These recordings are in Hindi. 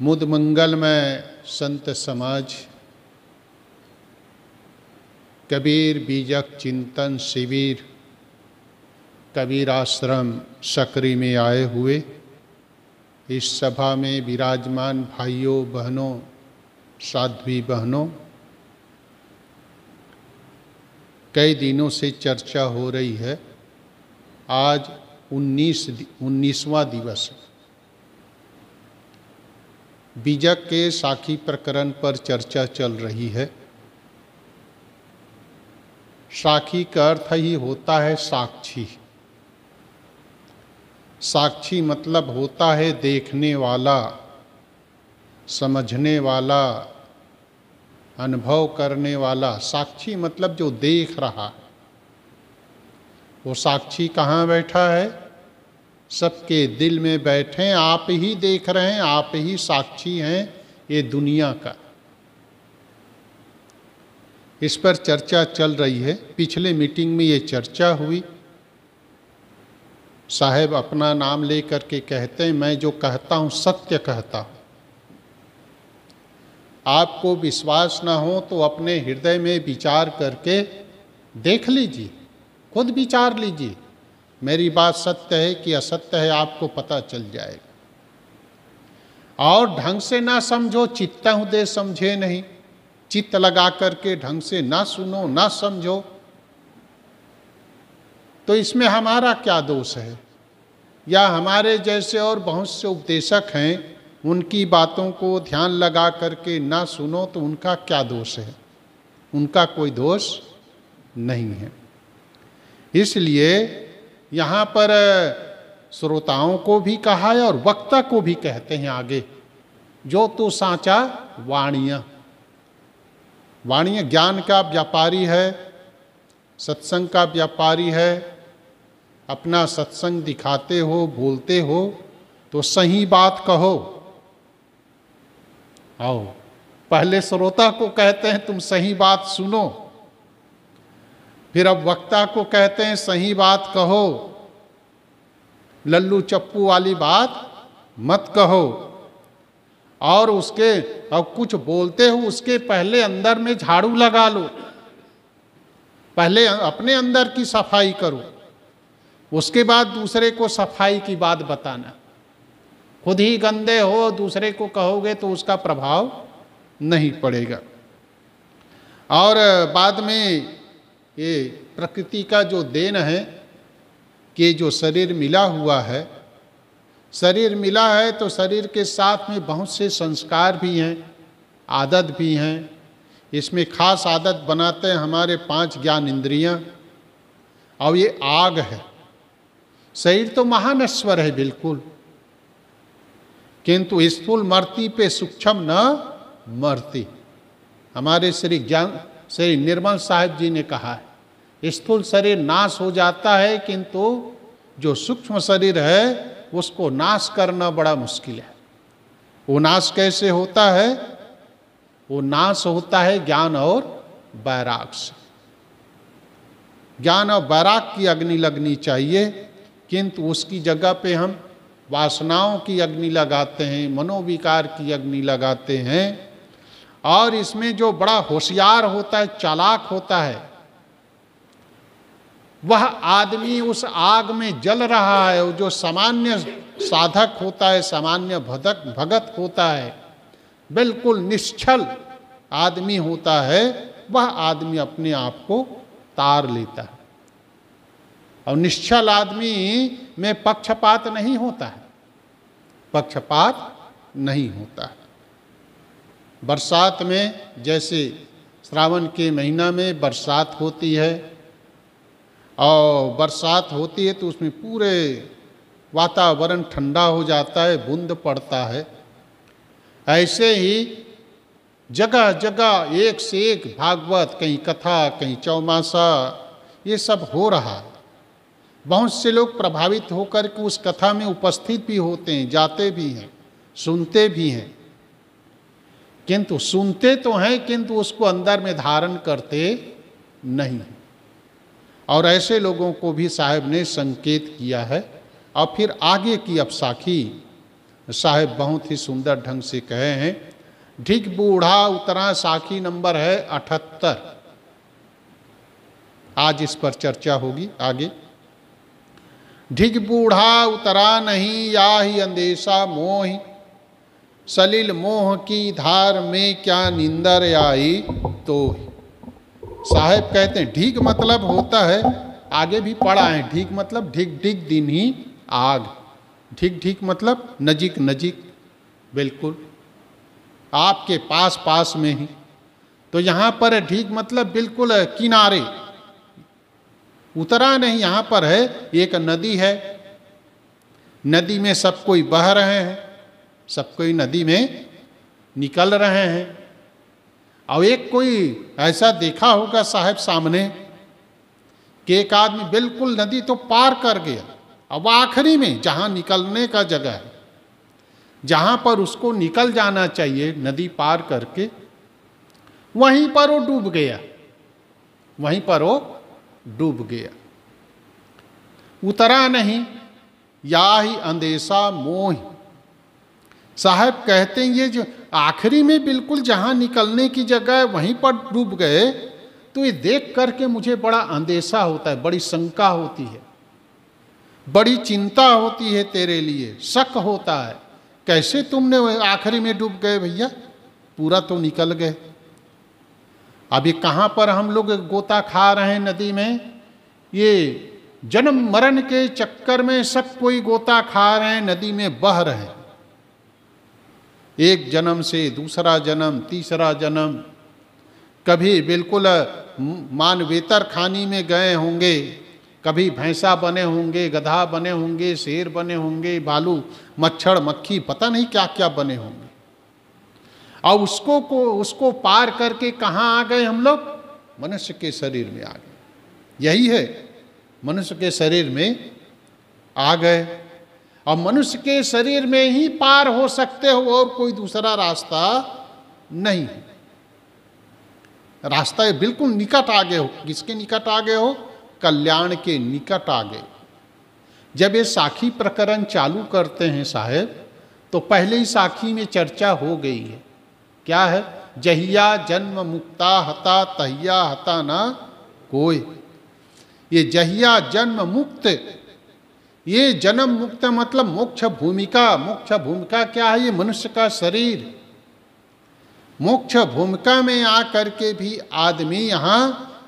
मुद मंगल में संत समाज कबीर बीजक चिंतन शिविर कबीर आश्रम सकरी में आए हुए इस सभा में विराजमान भाइयों बहनों साध्वी बहनों कई दिनों से चर्चा हो रही है आज 19 उन्नीसवां दिवस है बीजक के साखी प्रकरण पर चर्चा चल रही है साखी का अर्थ ही होता है साक्षी साक्षी मतलब होता है देखने वाला समझने वाला अनुभव करने वाला साक्षी मतलब जो देख रहा वो साक्षी कहाँ बैठा है सबके दिल में बैठे आप ही देख रहे हैं आप ही साक्षी हैं ये दुनिया का इस पर चर्चा चल रही है पिछले मीटिंग में ये चर्चा हुई साहेब अपना नाम लेकर के कहते हैं मैं जो कहता हूँ सत्य कहता हूँ आपको विश्वास ना हो तो अपने हृदय में विचार करके देख लीजिए खुद विचार लीजिए मेरी बात सत्य है कि असत्य है आपको पता चल जाएगा और ढंग से ना समझो चित्ता दे समझे नहीं चित्त लगा करके ढंग से ना सुनो ना समझो तो इसमें हमारा क्या दोष है या हमारे जैसे और बहुत से उपदेशक हैं उनकी बातों को ध्यान लगा करके ना सुनो तो उनका क्या दोष है उनका कोई दोष नहीं है इसलिए यहाँ पर श्रोताओं को भी कहा है और वक्ता को भी कहते हैं आगे जो तू साचा वाणिया वाणिया ज्ञान का व्यापारी है सत्संग का व्यापारी है अपना सत्संग दिखाते हो बोलते हो तो सही बात कहो आओ पहले श्रोता को कहते हैं तुम सही बात सुनो फिर अब वक्ता को कहते हैं सही बात कहो लल्लू चप्पू वाली बात मत कहो और उसके अब कुछ बोलते हो उसके पहले अंदर में झाड़ू लगा लो पहले अपने अंदर की सफाई करो उसके बाद दूसरे को सफाई की बात बताना खुद ही गंदे हो दूसरे को कहोगे तो उसका प्रभाव नहीं पड़ेगा और बाद में ये प्रकृति का जो देन है कि जो शरीर मिला हुआ है शरीर मिला है तो शरीर के साथ में बहुत से संस्कार भी हैं आदत भी हैं इसमें खास आदत बनाते हैं हमारे पांच ज्ञान इंद्रियां और ये आग है शरीर तो महानश्वर है बिल्कुल किंतु स्थूल मरती पे सूक्ष्म न मरती हमारे श्री ज्ञान श्री निर्मल साहब जी ने कहा है स्थूल शरीर नाश हो जाता है किंतु जो सूक्ष्म शरीर है उसको नाश करना बड़ा मुश्किल है वो नाश कैसे होता है वो नाश होता है ज्ञान और बैराग से ज्ञान और बैराग की अग्नि लगनी चाहिए किंतु उसकी जगह पे हम वासनाओं की अग्नि लगाते हैं मनोविकार की अग्नि लगाते हैं और इसमें जो बड़ा होशियार होता है चालाक होता है वह आदमी उस आग में जल रहा है जो सामान्य साधक होता है सामान्य भदक भगत होता है बिल्कुल निश्चल आदमी होता है वह आदमी अपने आप को तार लेता है और निश्चल आदमी में पक्षपात नहीं होता है पक्षपात नहीं होता है बरसात में जैसे श्रावण के महीना में बरसात होती है और बरसात होती है तो उसमें पूरे वातावरण ठंडा हो जाता है बूंद पड़ता है ऐसे ही जगह जगह एक से एक भागवत कहीं कथा कहीं चौमासा ये सब हो रहा है बहुत से लोग प्रभावित होकर के उस कथा में उपस्थित भी होते हैं जाते भी हैं सुनते भी हैं किंतु सुनते तो हैं किंतु उसको अंदर में धारण करते नहीं और ऐसे लोगों को भी साहब ने संकेत किया है और फिर आगे की अब साखी साहेब बहुत ही सुंदर ढंग से कहे हैं ढिक बूढ़ा उतरा साखी नंबर है अठहत्तर आज इस पर चर्चा होगी आगे ढिग बूढ़ा उतरा नहीं या ही अंदेशा मोही सलिल मोह की धार में क्या निंदर आई तो साहेब कहते हैं ढीक मतलब होता है आगे भी पड़ा है ढीक मतलब ढीक ढीक दिन ही आग ढीक ढीक मतलब नजीक नजीक बिल्कुल आपके पास पास में ही तो यहाँ पर ढीक मतलब बिल्कुल किनारे उतरा नहीं यहाँ पर है एक नदी है नदी में सब कोई बह रहे हैं सब कोई नदी में निकल रहे हैं और एक कोई ऐसा देखा होगा साहब सामने कि एक आदमी बिल्कुल नदी तो पार कर गया अब आखिरी में जहाँ निकलने का जगह है जहाँ पर उसको निकल जाना चाहिए नदी पार करके वहीं पर वो डूब गया वहीं पर वो डूब गया उतरा नहीं या ही अंदेशा मोह साहब कहते हैं ये जो आखिरी में बिल्कुल जहाँ निकलने की जगह है वहीं पर डूब गए तो ये देख करके मुझे बड़ा अंदेशा होता है बड़ी शंका होती है बड़ी चिंता होती है तेरे लिए शक होता है कैसे तुमने आखिरी में डूब गए भैया पूरा तो निकल गए अभी कहाँ पर हम लोग गोता खा रहे हैं नदी में ये जन्म मरण के चक्कर में सब कोई गोता खा रहे हैं नदी में बह रहे हैं एक जन्म से दूसरा जन्म तीसरा जन्म कभी बिल्कुल मानवेतर खानी में गए होंगे कभी भैंसा बने होंगे गधा बने होंगे शेर बने होंगे भालू मच्छर मक्खी पता नहीं क्या क्या बने होंगे और उसको को उसको पार करके कहाँ आ गए हम लोग मनुष्य के शरीर में आ गए यही है मनुष्य के शरीर में आ गए और मनुष्य के शरीर में ही पार हो सकते हो और कोई दूसरा रास्ता नहीं है रास्ता बिल्कुल निकट आगे हो किसके निकट आगे हो कल्याण के निकट आगे जब ये साखी प्रकरण चालू करते हैं साहेब तो पहले ही साखी में चर्चा हो गई है क्या है जहिया जन्म मुक्ता हता तहिया हता ना कोई ये जहिया जन्म मुक्त ये जन्म मुक्त मतलब मोक्ष भूमिका मोक्ष भूमिका क्या है ये मनुष्य का शरीर मोक्ष भूमिका में आकर के भी आदमी यहाँ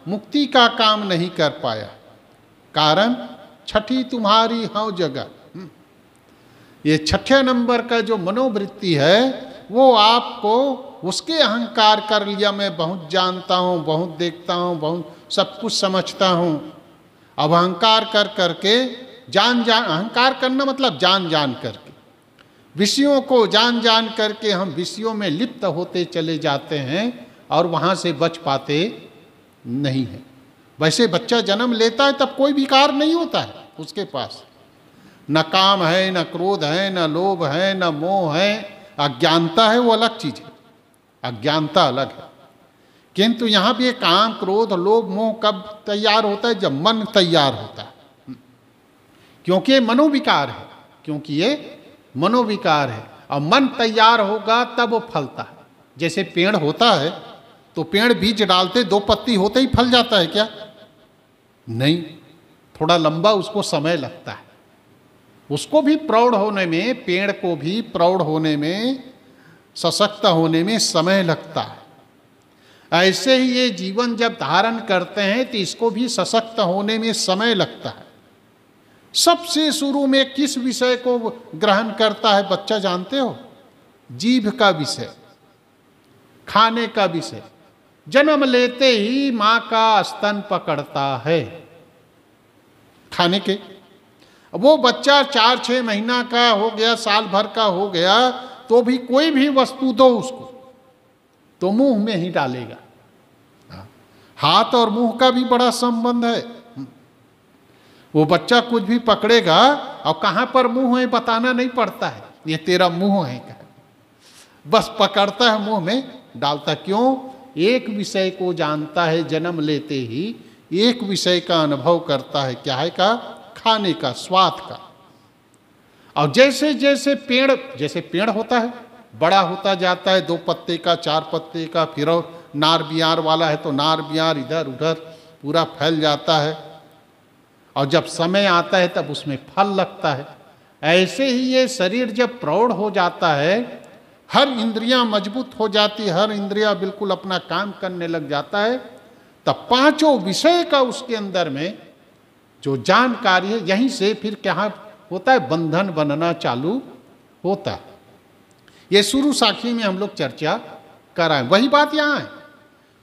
मुक्ति का काम नहीं कर पाया कारण छठी तुम्हारी हव जगह हम्म। ये छठे नंबर का जो मनोवृत्ति है वो आपको उसके अहंकार कर लिया मैं बहुत जानता हूँ बहुत देखता हूँ बहुत सब कुछ समझता हूँ अब अहंकार कर करके जान जान अहंकार करना मतलब जान जान करके विषयों को जान जान करके हम विषयों में लिप्त होते चले जाते हैं और वहाँ से बच पाते नहीं हैं वैसे बच्चा जन्म लेता है तब कोई विकार नहीं होता है उसके पास न काम है न क्रोध है न लोभ है न मोह है अज्ञानता है वो अलग चीज़ है अज्ञानता अलग है किंतु यहाँ भी काम क्रोध लोभ मोह कब तैयार होता है जब मन तैयार होता है क्योंकि ये मनोविकार है क्योंकि ये मनोविकार है और मन तैयार होगा तब वो फलता है जैसे पेड़ होता है तो पेड़ बीज डालते दो पत्ती होते ही फल जाता है क्या नहीं थोड़ा लंबा उसको समय लगता है उसको भी प्रौढ़ होने में पेड़ को भी प्रौढ़ होने में सशक्त होने में समय लगता है ऐसे ही ये जीवन जब धारण करते हैं तो इसको भी सशक्त होने में समय लगता है सबसे शुरू में किस विषय को ग्रहण करता है बच्चा जानते हो जीभ का विषय खाने का विषय जन्म लेते ही माँ का स्तन पकड़ता है खाने के वो बच्चा चार छः महीना का हो गया साल भर का हो गया तो भी कोई भी वस्तु दो उसको तो मुंह में ही डालेगा हाँ, हाथ और मुंह का भी बड़ा संबंध है वो बच्चा कुछ भी पकड़ेगा और कहाँ पर मुंह है बताना नहीं पड़ता है ये तेरा मुंह है कह बस पकड़ता है मुंह में डालता क्यों एक विषय को जानता है जन्म लेते ही एक विषय का अनुभव करता है क्या है का खाने का स्वाद का और जैसे जैसे पेड़ जैसे पेड़ होता है बड़ा होता जाता है दो पत्ते का चार पत्ते का फिर और नार बिहार वाला है तो नार बिहार इधर उधर पूरा फैल जाता है और जब समय आता है तब उसमें फल लगता है ऐसे ही ये शरीर जब प्रौढ़ हो जाता है हर इंद्रियां मजबूत हो जाती हर इंद्रिया बिल्कुल अपना काम करने लग जाता है तब पांचों विषय का उसके अंदर में जो जानकारी है यहीं से फिर क्या होता है बंधन बनना चालू होता है ये शुरू साखी में हम लोग चर्चा कराए वही बात यहाँ है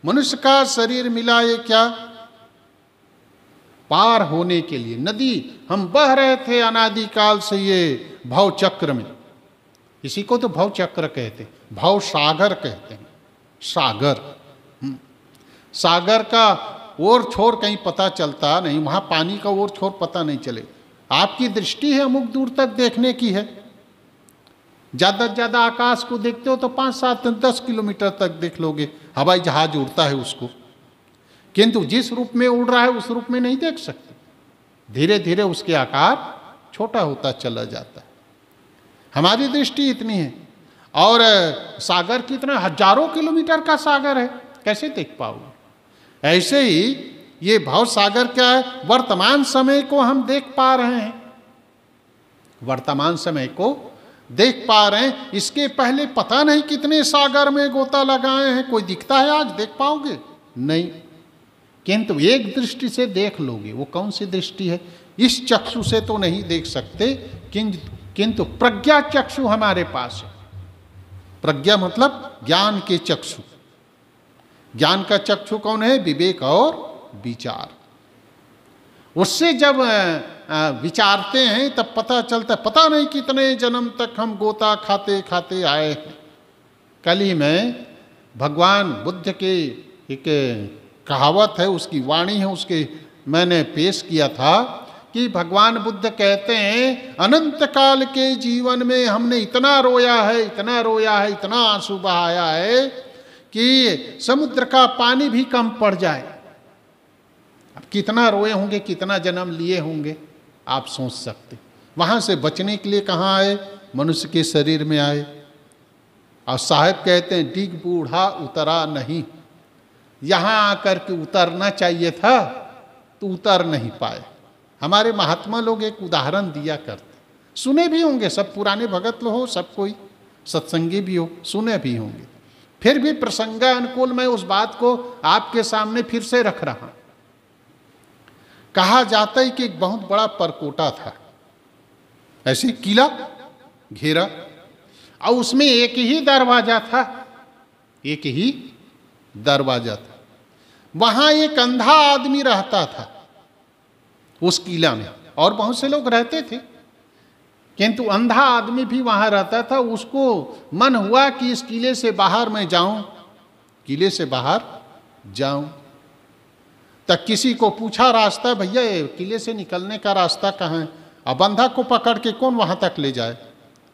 मनुष्य का शरीर मिला ये क्या पार होने के लिए नदी हम बह रहे थे अनादिकाल से ये भाव चक्र में इसी को तो भाव चक्र कहते हैं भाव सागर कहते हैं सागर हम्म। सागर का ओर छोर कहीं पता चलता नहीं वहाँ पानी का ओर छोर पता नहीं चले आपकी दृष्टि है अमुक दूर तक देखने की है ज़्यादा से ज़्यादा आकाश को देखते हो तो पाँच सात दस किलोमीटर तक देख लोगे हवाई जहाज उड़ता है उसको किंतु जिस रूप में उड़ रहा है उस रूप में नहीं देख सकते धीरे धीरे उसके आकार छोटा होता चला जाता है हमारी दृष्टि इतनी है और सागर कितना हजारों किलोमीटर का सागर है कैसे देख पाओगे ऐसे ही ये भाव सागर क्या है वर्तमान समय को हम देख पा रहे हैं वर्तमान समय को देख पा रहे हैं इसके पहले पता नहीं कितने सागर में गोता लगाए हैं कोई दिखता है आज देख पाओगे नहीं किंतु एक दृष्टि से देख लोगे वो कौन सी दृष्टि है इस चक्षु से तो नहीं देख सकते किंतु प्रज्ञा चक्षु हमारे पास है प्रज्ञा मतलब ज्ञान के चक्षु ज्ञान का चक्षु कौन है विवेक और विचार उससे जब विचारते हैं तब पता चलता है पता नहीं कितने जन्म तक हम गोता खाते खाते आए हैं कल ही मैं भगवान बुद्ध के एक कहावत है उसकी वाणी है उसके मैंने पेश किया था कि भगवान बुद्ध कहते हैं अनंत काल के जीवन में हमने इतना रोया है इतना रोया है इतना आंसू बहाया है कि समुद्र का पानी भी कम पड़ जाए अब कितना रोए होंगे कितना जन्म लिए होंगे आप सोच सकते वहां से बचने के लिए कहाँ आए मनुष्य के शरीर में आए और साहब कहते हैं डिग बूढ़ा उतरा नहीं यहाँ आकर के उतरना चाहिए था तो उतर नहीं पाए हमारे महात्मा लोग एक उदाहरण दिया करते सुने भी होंगे सब पुराने भगत लोग हो सब कोई सत्संगी भी हो सुने भी होंगे फिर भी प्रसंगानुकूल मैं उस बात को आपके सामने फिर से रख रहा कहा जाता है कि एक बहुत बड़ा परकोटा था ऐसे किला घेरा और उसमें एक ही दरवाजा था एक ही दरवाजा था वहां एक अंधा आदमी रहता था उस किला में और बहुत से लोग रहते थे किंतु अंधा आदमी भी वहां रहता था उसको मन हुआ कि इस किले से बाहर मैं जाऊं किले से बाहर जाऊं तक किसी को पूछा रास्ता भैया किले से निकलने का रास्ता कहाँ है अब अंधा को पकड़ के कौन वहां तक ले जाए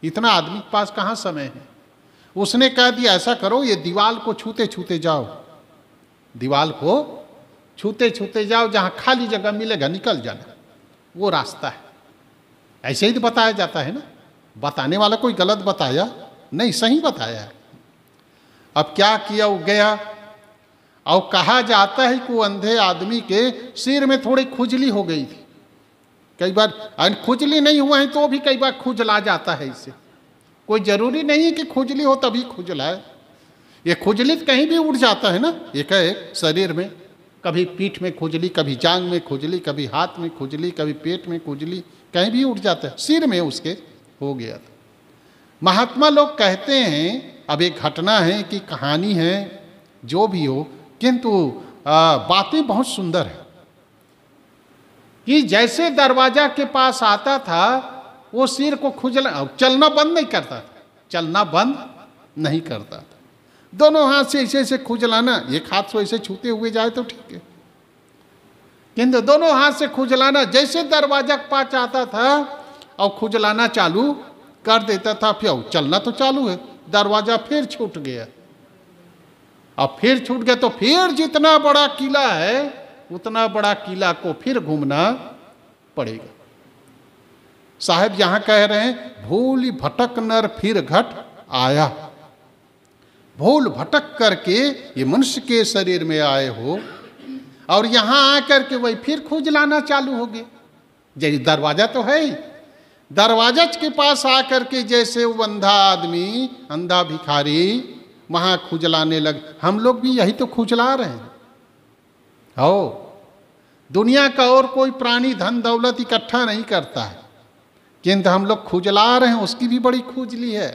इतना आदमी के पास कहाँ समय है उसने कह दिया ऐसा करो ये दीवार को छूते छूते जाओ दीवाल को छूते छूते जाओ जहाँ खाली जगह मिलेगा निकल जाना वो रास्ता है ऐसे ही तो बताया जाता है ना बताने वाला कोई गलत बताया नहीं सही बताया अब क्या किया वो गया और कहा जाता है कि वो अंधे आदमी के सिर में थोड़ी खुजली हो गई थी कई बार खुजली नहीं हुआ है तो भी कई बार खुजला जाता है इसे कोई जरूरी नहीं है कि खुजली हो तभी खुजलाए ये खुजली कहीं भी उड़ जाता है ना एक एक शरीर में कभी पीठ में खुजली कभी जांग में खुजली कभी हाथ में खुजली कभी पेट में खुजली कहीं भी उठ जाता है सिर में उसके हो गया था महात्मा लोग कहते हैं अब एक घटना है कि कहानी है जो भी हो किंतु बातें बहुत सुंदर है कि जैसे दरवाजा के पास आता था वो सिर को खुजला चलना बंद नहीं करता था चलना बंद नहीं करता था दोनों हाथ से ऐसे ऐसे खुजलाना एक हाथ से ऐसे छूते हुए जाए तो ठीक है किंतु दोनों हाथ से खुजलाना जैसे दरवाजा पा चाहता था और खुजलाना चालू कर देता था फिर चलना तो चालू है दरवाजा फिर छूट गया अब फिर छूट गया तो फिर जितना बड़ा किला है उतना बड़ा किला को फिर घूमना पड़ेगा साहब यहां कह रहे हैं भूल भटक नर फिर घट आया भूल भटक करके ये मनुष्य के शरीर में आए हो और यहाँ आकर के वही फिर लाना चालू हो गए जैसे दरवाज़ा तो है ही दरवाजा के पास आकर के जैसे वो अंधा आदमी अंधा भिखारी वहाँ खुजलाने लग हम लोग भी यही तो खुजला रहे हैं हो दुनिया का और कोई प्राणी धन दौलत इकट्ठा नहीं करता है किंतु हम लोग खुजला रहे हैं उसकी भी बड़ी खुजली है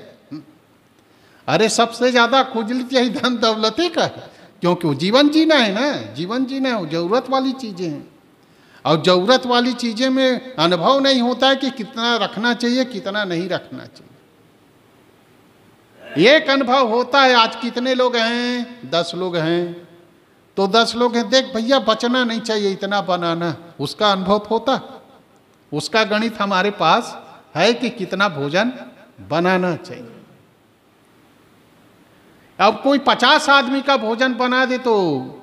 अरे सबसे ज़्यादा खुजली यही धन दौलत ही का है क्योंकि वो जीवन जीना है ना जीवन जीना है वो ज़रूरत वाली चीज़ें हैं और ज़रूरत वाली चीज़ें में अनुभव नहीं होता है कि कितना रखना चाहिए कितना नहीं रखना चाहिए एक अनुभव होता है आज कितने लोग हैं दस लोग हैं तो दस लोग हैं देख भैया बचना नहीं चाहिए इतना बनाना उसका अनुभव होता उसका गणित हमारे पास है कि कितना भोजन बनाना चाहिए अब कोई पचास आदमी का भोजन बना दे तो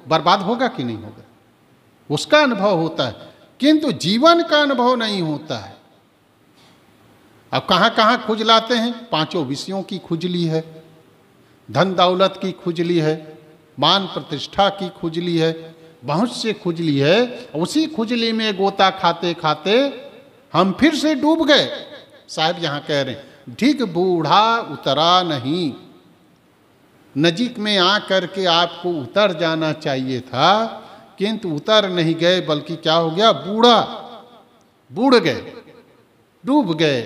बर्बाद होगा कि नहीं होगा उसका अनुभव होता है किंतु जीवन का अनुभव नहीं होता है अब कहाँ कहाँ खुज लाते हैं पांचों विषयों की खुजली है धन दौलत की खुजली है मान प्रतिष्ठा की खुजली है बहुत से खुजली है उसी खुजली में गोता खाते खाते हम फिर से डूब गए साहब यहां कह रहे हैं ढिग बूढ़ा उतरा नहीं नजीक में आ कर के आपको उतर जाना चाहिए था किंतु उतर नहीं गए बल्कि क्या हो गया बूढ़ा बूढ़ गए डूब गए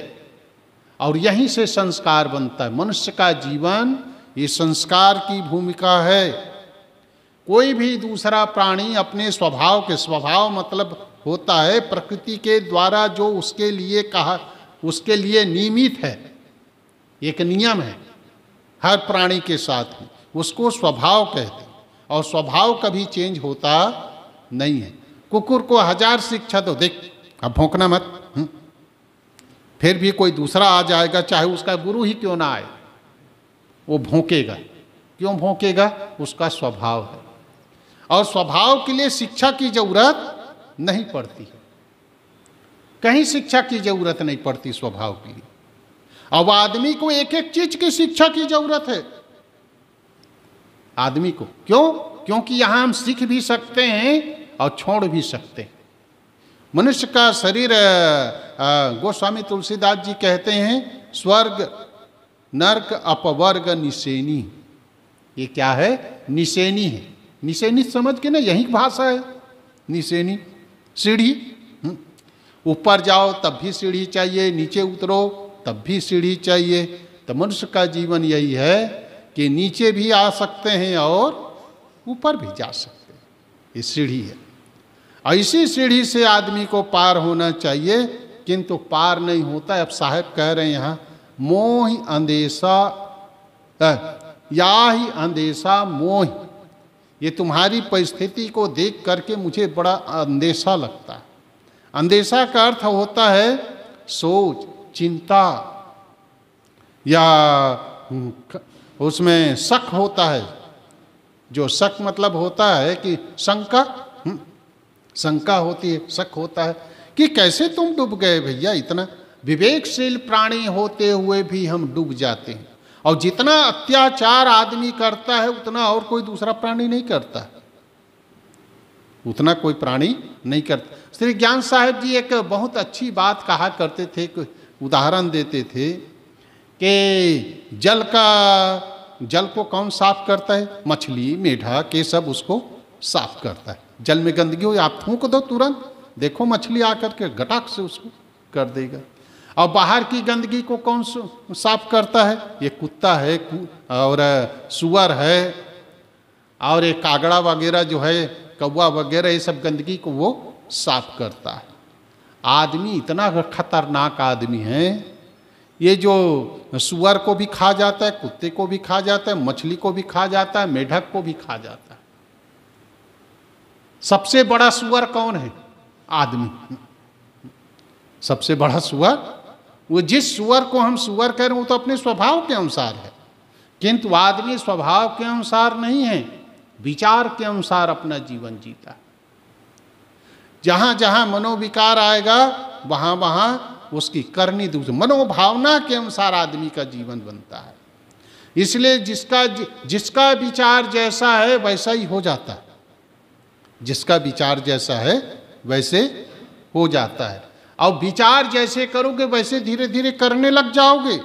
और यहीं से संस्कार बनता है मनुष्य का जीवन ये संस्कार की भूमिका है कोई भी दूसरा प्राणी अपने स्वभाव के स्वभाव मतलब होता है प्रकृति के द्वारा जो उसके लिए कहा उसके लिए नियमित है एक नियम है हर प्राणी के साथ ही उसको स्वभाव कहते और स्वभाव कभी चेंज होता नहीं है कुकुर को हजार शिक्षा दो देख अब भोंकना मत हुँ? हम्म। फिर भी कोई दूसरा आ जाएगा चाहे उसका गुरु ही क्यों ना आए वो भोंकेगा क्यों भोंकेगा उसका स्वभाव है और स्वभाव के लिए शिक्षा की जरूरत नहीं पड़ती कहीं शिक्षा की जरूरत नहीं पड़ती स्वभाव के लिए अब आदमी को एक एक चीज की शिक्षा की जरूरत है आदमी को क्यों क्योंकि यहां हम सीख भी सकते हैं और छोड़ भी सकते हैं मनुष्य का शरीर गोस्वामी तुलसीदास जी कहते हैं स्वर्ग नर्क अपवर्ग निशेनी ये क्या है निशेनी है निशेनी समझ के ना यही भाषा है निशेनी सीढ़ी हम्म। ऊपर जाओ तब भी सीढ़ी चाहिए नीचे उतरो तब भी सीढ़ी चाहिए तो मनुष्य का जीवन यही है कि नीचे भी आ सकते हैं और ऊपर भी जा सकते हैं ये सीढ़ी है इसी सीढ़ी से आदमी को पार होना चाहिए किंतु पार नहीं होता अब साहब कह रहे हैं यहाँ मोह अंदेशा या ही अंदेशा मोह ये तुम्हारी परिस्थिति को देख करके मुझे बड़ा अंदेशा लगता है अंदेशा का अर्थ होता है सोच चिंता या हम्म, उसमें शक होता है जो शक मतलब होता है कि शंका हम्म, शंका होती है शक होता है कि कैसे तुम डूब गए भैया इतना विवेकशील प्राणी होते हुए भी हम डूब जाते हैं और जितना अत्याचार आदमी करता है उतना और कोई दूसरा प्राणी नहीं करता उतना कोई प्राणी नहीं करता श्री ज्ञान साहब जी एक बहुत अच्छी बात कहा करते थे कि उदाहरण देते थे कि जल का जल को कौन साफ करता है मछली मेढा के सब उसको साफ करता है जल में गंदगी हो आप थूक दो तुरंत देखो मछली आकर के गटाक से उसको कर देगा और बाहर की गंदगी को कौन साफ करता है ये कुत्ता है और सुअर है और ये कागड़ा वगैरह जो है कौवा वगैरह ये सब गंदगी को वो साफ करता है आदमी इतना खतरनाक आदमी है ये जो सुअर को भी खा जाता है कुत्ते को भी खा जाता है मछली को भी खा जाता है मेढक को भी खा जाता है सबसे बड़ा सुअर कौन है आदमी सबसे बड़ा सुअर वो जिस सुअर को हम सुअर कह रहे हैं वो तो अपने स्वभाव के अनुसार है किंतु आदमी स्वभाव के अनुसार नहीं है विचार के अनुसार अपना जीवन जीता है जहाँ जहाँ मनोविकार आएगा वहाँ वहाँ उसकी करनी दूसरी मनोभावना के अनुसार आदमी का जीवन बनता है इसलिए जिसका जिसका विचार जैसा है वैसा ही हो जाता है जिसका विचार जैसा है वैसे हो जाता है और विचार जैसे करोगे वैसे धीरे धीरे करने लग जाओगे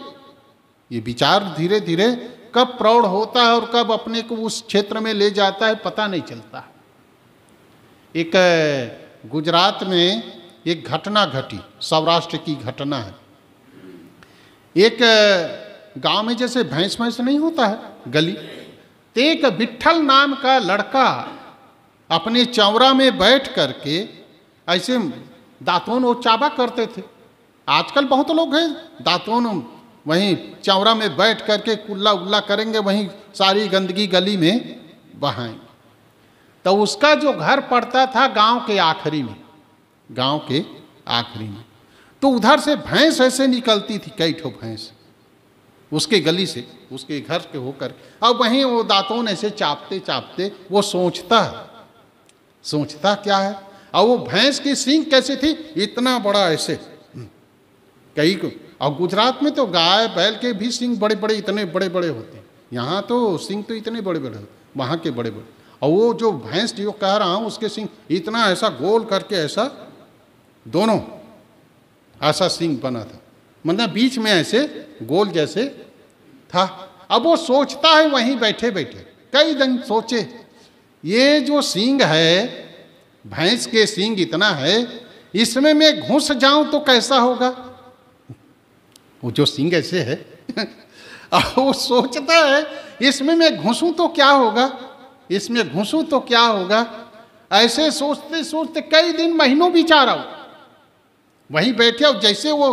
ये विचार धीरे धीरे कब प्रौढ़ होता है और कब अपने को उस क्षेत्र में ले जाता है पता नहीं चलता एक गुजरात में एक घटना घटी सौराष्ट्र की घटना है एक गांव में जैसे भैंस भैंस नहीं होता है गली तो एक विट्ठल नाम का लड़का अपने चौरा में बैठ करके ऐसे दातून वो चाबा करते थे आजकल बहुत लोग हैं दातून वहीं चौरा में बैठ करके कुल्ला उल्ला करेंगे वहीं सारी गंदगी गली में बहाएंगे तो उसका जो घर पड़ता था गांव के आखिरी में गांव के आखिरी में तो उधर से भैंस ऐसे निकलती थी कई ठो भैंस उसके गली से उसके घर के होकर अब वहीं वो दांतों ने से चापते चापते वो सोचता है सोचता क्या है और वो भैंस की सिंह कैसे थी इतना बड़ा ऐसे हम्म, कई को और गुजरात में तो गाय बैल के भी सिंग बड़े बड़े इतने बड़े बड़े होते हैं यहाँ तो सिंह तो इतने बड़े बड़े होते वहाँ के बड़े बड़े और वो जो भैंस जो कह रहा हूँ उसके सिंह इतना ऐसा गोल करके ऐसा दोनों ऐसा सिंह बना था मतलब बीच में ऐसे गोल जैसे था अब वो सोचता है वहीं बैठे बैठे कई दिन सोचे ये जो सिंह है भैंस के सिंह इतना है इसमें मैं घुस जाऊं तो कैसा होगा वो जो सिंह ऐसे है वो सोचता है इसमें मैं घुसूं तो क्या होगा इसमें घुसू तो क्या होगा ऐसे सोचते सोचते कई दिन महीनों बिचारा हो वहीं बैठे और जैसे वो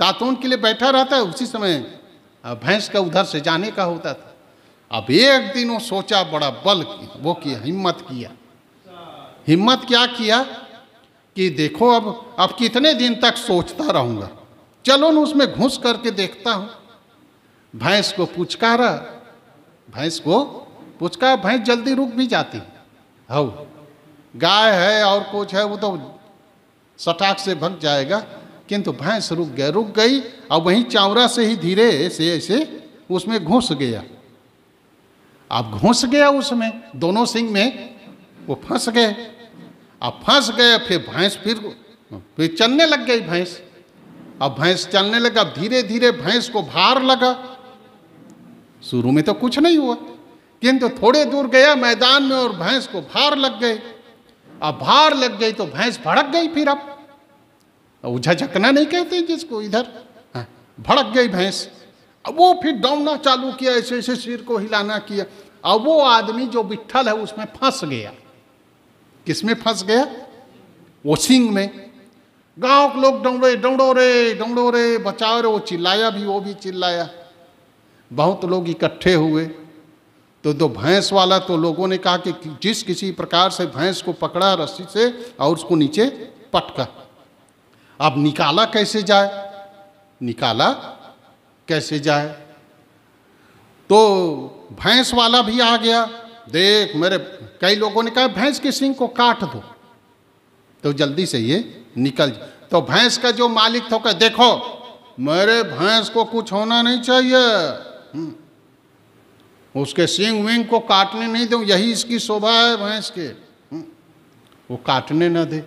दातून के लिए बैठा रहता है उसी समय भैंस का उधर से जाने का होता था अब एक दिन वो सोचा बड़ा बल वो किया हिम्मत किया हिम्मत क्या किया कि देखो अब अब कितने दिन तक सोचता रहूंगा चलो न उसमें घुस करके देखता हूं भैंस को पुचकारा भैंस को पुचका भैंस जल्दी रुक भी जाती हो हाँ। गाय है और कुछ है वो तो सटाक से भग जाएगा किंतु भैंस रुक गया रुक गई और वहीं चावरा से ही धीरे से ऐसे उसमें घुस गया अब घुस गया उसमें दोनों सिंह में वो फंस गए अब फंस गए फिर भैंस फिर फिर चलने लग गई भैंस अब भैंस चलने लगा धीरे धीरे भैंस को भार लगा शुरू में तो कुछ नहीं हुआ किंतु थोड़े दूर गया मैदान में और भैंस को भार लग गए अब भार लग गई तो भैंस भड़क गई फिर अब उझा झकना नहीं कहते जिसको इधर हाँ, भड़क गई भैंस अब वो फिर दौड़ना चालू किया ऐसे ऐसे सिर को हिलाना किया अब वो आदमी जो बिठल है उसमें फंस गया किसमें फंस गया वो सिंह में गांव के लोग डौड़े डौड़ो रे डौड़ो रे बचाओ रे वो चिल्लाया भी वो भी चिल्लाया बहुत लोग इकट्ठे हुए तो दो तो भैंस वाला तो लोगों ने कहा कि जिस किसी प्रकार से भैंस को पकड़ा रस्सी से और उसको नीचे पटका अब निकाला कैसे जाए निकाला कैसे जाए तो भैंस वाला भी आ गया देख मेरे कई लोगों ने कहा भैंस के सिंह को काट दो तो जल्दी से ये निकल तो भैंस का जो मालिक था देखो मेरे भैंस को कुछ होना नहीं चाहिए हम्म, उसके सिंग विंग को काटने नहीं दूँ यही इसकी शोभा है भैंस के हम्म। वो काटने न दे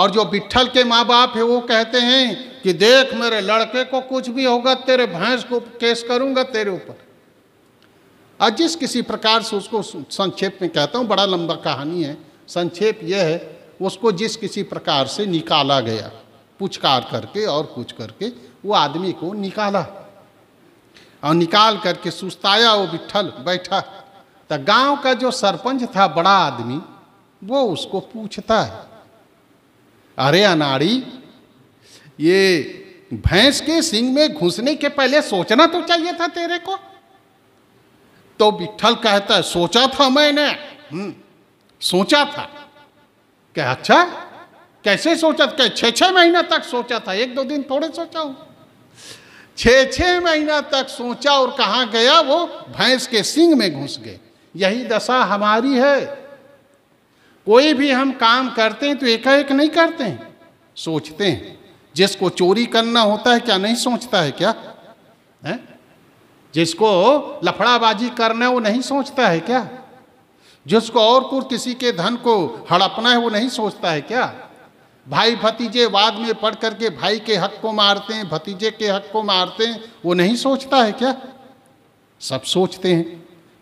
और जो बिठल के माँ बाप है वो कहते हैं कि देख मेरे लड़के को कुछ भी होगा तेरे भैंस को केस करूँगा तेरे ऊपर आज जिस किसी प्रकार से उसको संक्षेप में कहता हूँ बड़ा लंबा कहानी है संक्षेप यह है उसको जिस किसी प्रकार से निकाला गया पुचकार करके और कुछ करके वो आदमी को निकाला और निकाल करके सुस्ताया वो बिठल बैठा तो गांव का जो सरपंच था बड़ा आदमी वो उसको पूछता है अरे अनाड़ी ये भैंस के सिंग में घुसने के पहले सोचना तो चाहिए था तेरे को तो बिठल कहता है सोचा था मैंने हम्म, सोचा था क्या अच्छा कैसे सोचा क्या छह छह महीना तक सोचा था एक दो दिन थोड़े सोचा हूं छः छः महीना तक सोचा और कहाँ गया वो भैंस के सिंग में घुस गए यही दशा हमारी है कोई भी हम काम करते हैं तो एक नहीं करते हैं सोचते हैं जिसको चोरी करना होता है क्या नहीं सोचता है क्या है जिसको लफड़ाबाजी करना है वो नहीं सोचता है क्या जिसको और कुछ किसी के धन को हड़पना है वो नहीं सोचता है क्या भाई भतीजे बाद में पढ़ करके भाई के हक को मारते हैं भतीजे के हक को मारते हैं वो नहीं सोचता है क्या सब सोचते हैं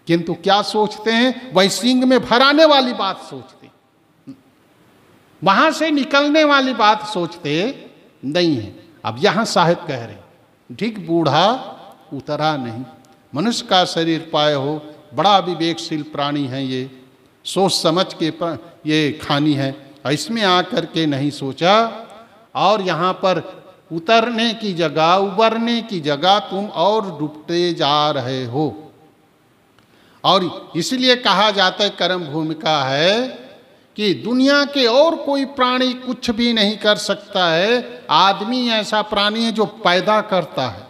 किंतु क्या सोचते हैं वही सिंह में भराने वाली बात सोचते वहां से निकलने वाली बात सोचते नहीं है अब यहां साहेब कह रहे ढिग बूढ़ा उतरा नहीं मनुष्य का शरीर पाए हो बड़ा विवेकशील प्राणी है ये सोच समझ के ये खानी है इसमें आकर के नहीं सोचा और यहाँ पर उतरने की जगह उबरने की जगह तुम और डूबते जा रहे हो और इसलिए कहा जाता है कर्म भूमिका है कि दुनिया के और कोई प्राणी कुछ भी नहीं कर सकता है आदमी ऐसा प्राणी है जो पैदा करता है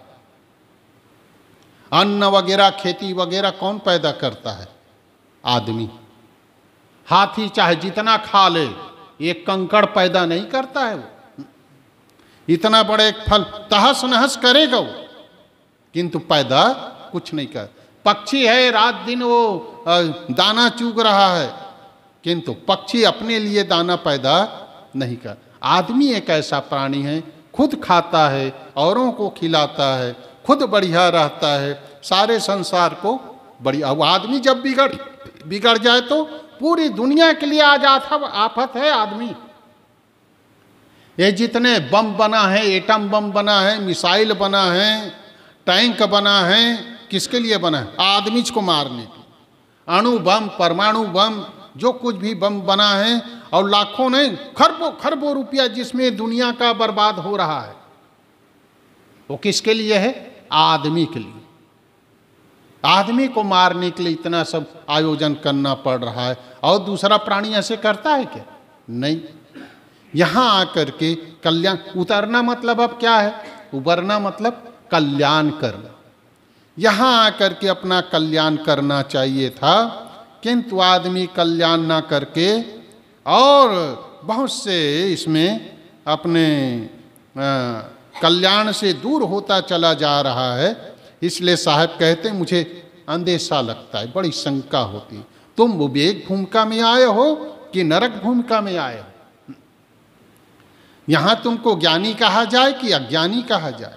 अन्न वगैरह खेती वगैरह कौन पैदा करता है आदमी हाथी चाहे जितना खा ले ये कंकड़ पैदा नहीं करता है वो इतना बड़े एक फल तहस नहस करेगा वो किंतु पैदा कुछ नहीं कर पक्षी है रात दिन वो दाना चूग रहा है किंतु पक्षी अपने लिए दाना पैदा नहीं कर आदमी एक ऐसा प्राणी है खुद खाता है औरों को खिलाता है खुद बढ़िया रहता है सारे संसार को बढ़िया वो आदमी जब बिगड़ बिगड़ जाए तो पूरी दुनिया के लिए आज आफत है आदमी ये जितने बम बना है एटम बम बना है मिसाइल बना है टैंक बना है किसके लिए बना है आदमी को मारने के अणु बम परमाणु बम जो कुछ भी बम बना है और लाखों ने खरबों खरबों रुपया जिसमें दुनिया का बर्बाद हो रहा है वो किसके लिए है आदमी के लिए आदमी को मारने के लिए इतना सब आयोजन करना पड़ रहा है और दूसरा प्राणी ऐसे करता है क्या नहीं यहाँ आकर के कल्याण उतरना मतलब अब क्या है उबरना मतलब कल्याण करना यहाँ आकर के अपना कल्याण करना चाहिए था किंतु आदमी कल्याण ना करके और बहुत से इसमें अपने कल्याण से दूर होता चला जा रहा है इसलिए साहब कहते मुझे अंदेशा लगता है बड़ी शंका होती तुम विवेक भूमिका में आए हो कि नरक भूमिका में आए हो यहां तुमको ज्ञानी कहा जाए कि अज्ञानी कहा जाए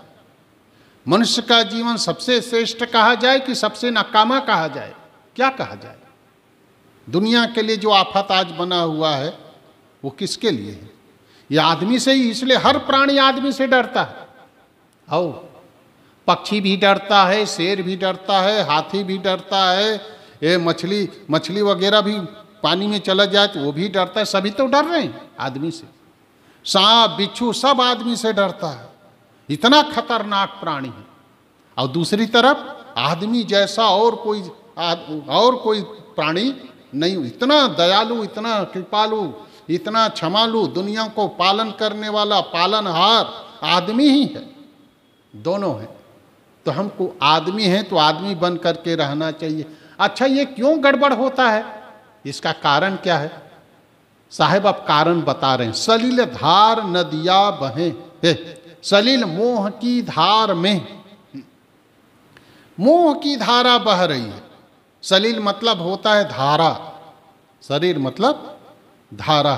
मनुष्य का जीवन सबसे श्रेष्ठ कहा जाए कि सबसे नाकामा कहा जाए क्या कहा जाए दुनिया के लिए जो आफत आज बना हुआ है वो किसके लिए है ये आदमी से ही इसलिए हर प्राणी आदमी से डरता है आओ पक्षी भी डरता है शेर भी डरता है हाथी भी डरता है ये मछली मछली वगैरह भी पानी में चला जाए तो वो भी डरता है सभी तो डर रहे हैं आदमी से सांप बिच्छू सब आदमी से डरता है इतना खतरनाक प्राणी है और दूसरी तरफ आदमी जैसा और कोई और कोई प्राणी नहीं इतना दयालु इतना कृपालु इतना क्षमालु दुनिया को पालन करने वाला पालनहार आदमी ही है दोनों हैं तो हमको आदमी हैं तो आदमी बन करके रहना चाहिए अच्छा ये क्यों गड़बड़ होता है इसका कारण क्या है साहेब आप कारण बता रहे हैं सलील धार नदिया बहे सलील मोह की धार में मोह की धारा बह रही है सलील मतलब होता है धारा शरीर मतलब धारा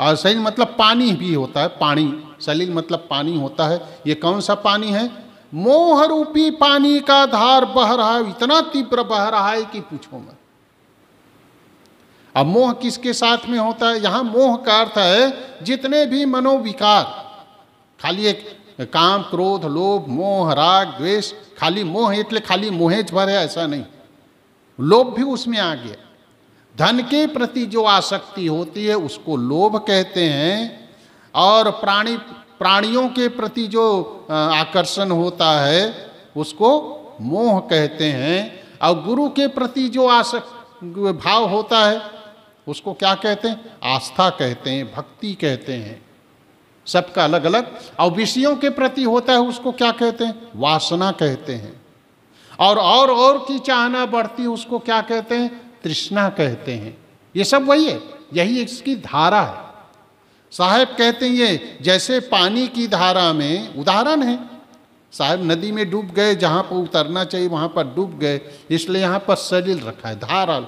और सलील मतलब पानी भी होता है पानी सलील मतलब पानी होता है ये कौन सा पानी है मोह रूपी पानी का धार बह रहा है इतना तीव्र बह रहा है कि पूछो मत अब मोह किसके साथ में होता है यहां मोह का अर्थ है जितने भी मनोविकार खाली एक काम क्रोध लोभ मोह राग द्वेष खाली मोह એટલે खाली मोहेज भर है ऐसा नहीं लोभ भी उसमें आ गया धन के प्रति जो आसक्ति होती है उसको लोभ कहते हैं और प्राणी प्राणियों के प्रति जो आकर्षण होता है उसको मोह कहते हैं और गुरु के प्रति जो आसक भाव होता है उसको क्या कहते हैं आस्था कहते हैं भक्ति कहते हैं सबका अलग अलग और विषयों के प्रति होता है उसको क्या कहते हैं वासना कहते हैं और और और की चाहना बढ़ती उसको क्या कहते हैं तृष्णा कहते हैं ये सब वही है यही इसकी धारा है साहब कहते हैं ये जैसे पानी की धारा में उदाहरण है साहब नदी में डूब गए जहाँ पर उतरना चाहिए वहाँ पर डूब गए इसलिए यहाँ पर शरीर रखा है धारा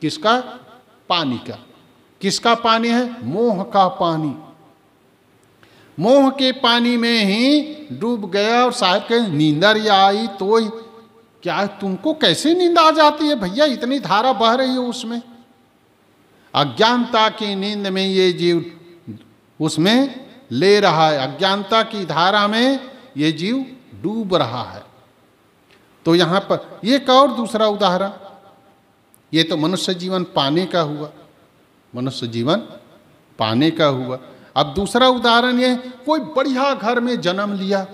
किसका पानी का किसका पानी है मोह का पानी मोह के पानी में ही डूब गया और साहब के नींदर या आई तो क्या तुमको कैसे नींद आ जाती है भैया इतनी धारा बह रही है उसमें अज्ञानता की नींद में ये जीव उसमें ले रहा है अज्ञानता की धारा में ये जीव डूब रहा है तो यहां पर एक और दूसरा उदाहरण ये तो मनुष्य जीवन पाने का हुआ मनुष्य जीवन पाने का हुआ अब दूसरा उदाहरण ये कोई बढ़िया घर में जन्म लिया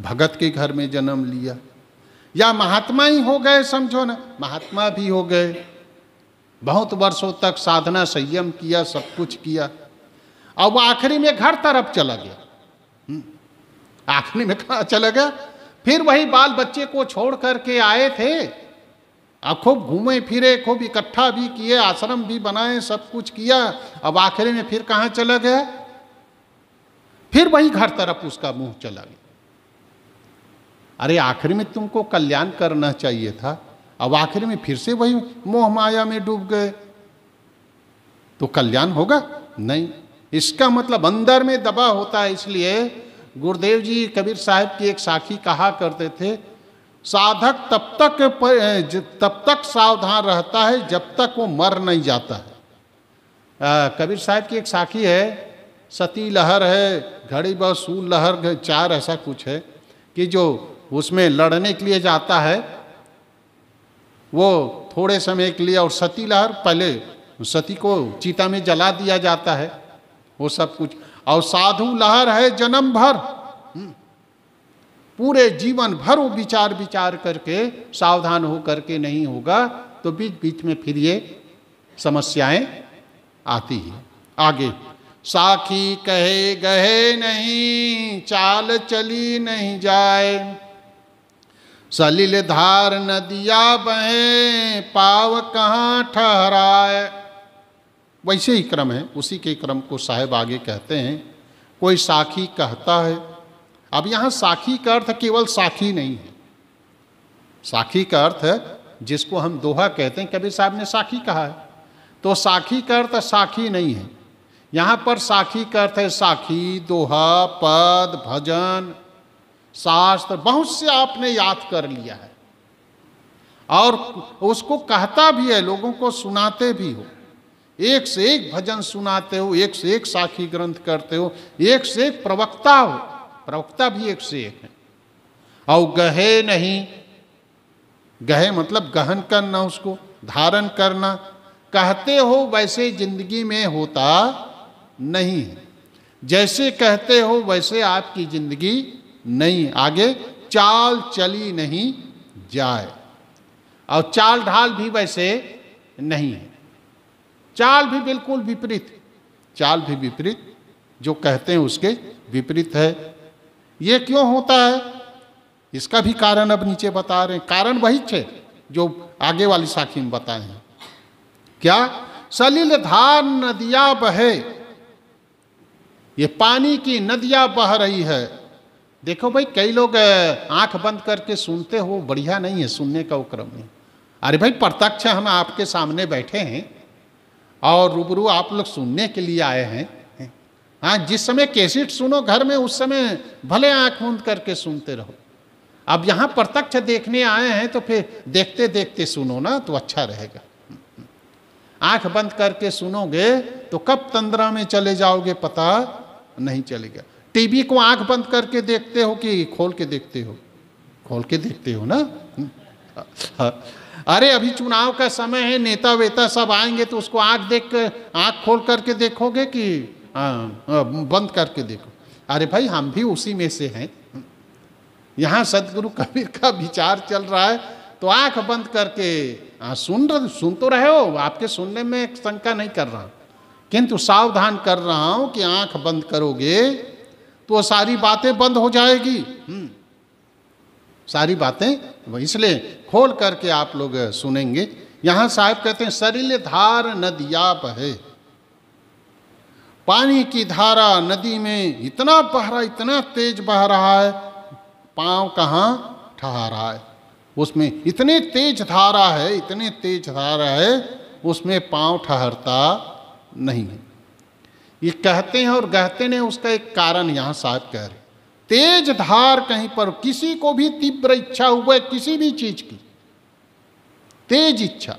भगत के घर में जन्म लिया या महात्मा ही हो गए समझो ना महात्मा भी हो गए बहुत वर्षों तक साधना संयम किया सब कुछ किया और वह आखिरी में घर तरफ चला गया हम्म। आखिरी में कहा चला गया फिर वही बाल बच्चे को छोड़ करके आए थे अब खूब घूमे फिरे खूब इकट्ठा भी किए आश्रम भी बनाए सब कुछ किया अब आखिरी में फिर कहाँ चला गया फिर वही घर तरफ उसका मुंह चला गया अरे आखिरी में तुमको कल्याण करना चाहिए था अब आखिर में फिर से वही मोह माया में डूब गए तो कल्याण होगा नहीं इसका मतलब अंदर में दबा होता है इसलिए गुरुदेव जी कबीर साहब की एक साखी कहा करते थे साधक तब तक तब तक सावधान रहता है जब तक वो मर नहीं जाता है कबीर साहब की एक साखी है सती लहर है घड़ी ब सूल लहर चार ऐसा कुछ है कि जो उसमें लड़ने के लिए जाता है वो थोड़े समय के लिए और सती लहर पहले सती को चीता में जला दिया जाता है वो सब कुछ और साधु लहर है जन्म भर पूरे जीवन भर वो विचार विचार करके सावधान हो करके नहीं होगा तो बीच बीच में फिर ये समस्याएं आती है आगे साखी कहे गहे नहीं चाल चली नहीं जाए सलिल धार नदिया बहे पाव कहाँ ठहराए वैसे ही क्रम है उसी के क्रम को साहेब आगे कहते हैं कोई साखी कहता है अब यहाँ साखी का अर्थ केवल साखी नहीं है साखी का अर्थ जिसको हम दोहा कहते हैं कबीर साहब ने साखी कहा है तो साखी का अर्थ साखी नहीं है यहाँ पर साखी का अर्थ है साखी दोहा पद भजन शास्त्र बहुत से आपने याद कर लिया है और उसको कहता भी है लोगों को सुनाते भी हो एक से एक भजन सुनाते हो एक से एक साखी ग्रंथ करते हो एक से एक प्रवक्ता हो प्रवक्ता भी एक से एक है और गहे नहीं गहे मतलब गहन करना उसको धारण करना कहते हो वैसे जिंदगी में होता नहीं है जैसे कहते हो वैसे आपकी जिंदगी नहीं आगे चाल चली नहीं जाए और चाल ढाल भी वैसे नहीं है चाल भी बिल्कुल विपरीत चाल भी विपरीत जो कहते हैं उसके विपरीत है ये क्यों होता है इसका भी कारण अब नीचे बता रहे हैं कारण वही छे जो आगे वाली साखी में बताए हैं क्या सलील धार नदिया बहे ये पानी की नदिया बह रही है देखो भाई कई लोग आंख बंद करके सुनते हो बढ़िया नहीं है सुनने का उपक्रम में अरे भाई प्रत्यक्ष हम आपके सामने बैठे हैं और रूबरू आप लोग सुनने के लिए आए हैं हाँ जिस समय कैसेट सुनो घर में उस समय भले आँख मूंद करके सुनते रहो अब यहाँ प्रत्यक्ष देखने आए हैं तो फिर देखते देखते सुनो ना तो अच्छा रहेगा आंख बंद करके सुनोगे तो कब तंद्रा में चले जाओगे पता नहीं चलेगा टीवी को आंख बंद करके देखते हो कि खोल के देखते हो खोल के देखते हो ना हाँ, हाँ। अरे अभी चुनाव का समय है नेता वेता सब आएंगे तो उसको आँख देख आँख खोल करके देखोगे कि बंद करके देखो अरे भाई हम भी उसी में से हैं यहाँ सदगुरु कबीर का विचार चल रहा है तो आँख बंद करके आ, सुन रहे सुन तो रहे हो आपके सुनने में शंका नहीं कर रहा किंतु सावधान कर रहा हूँ कि आँख बंद करोगे तो सारी बातें बंद हो जाएगी हम्म। सारी बातें इसलिए खोल करके आप लोग सुनेंगे यहाँ साहब कहते हैं सरिल धार नदिया बहे पानी की धारा नदी में इतना बह रहा इतना तेज बह रहा है पांव कहाँ ठहरा है उसमें इतने तेज धारा है इतने तेज धारा है उसमें पांव ठहरता नहीं है ये कहते हैं और कहते ने उसका एक कारण यहाँ साहब कह रहे तेज धार कहीं पर किसी को भी तीव्र इच्छा हुआ किसी भी चीज की तेज इच्छा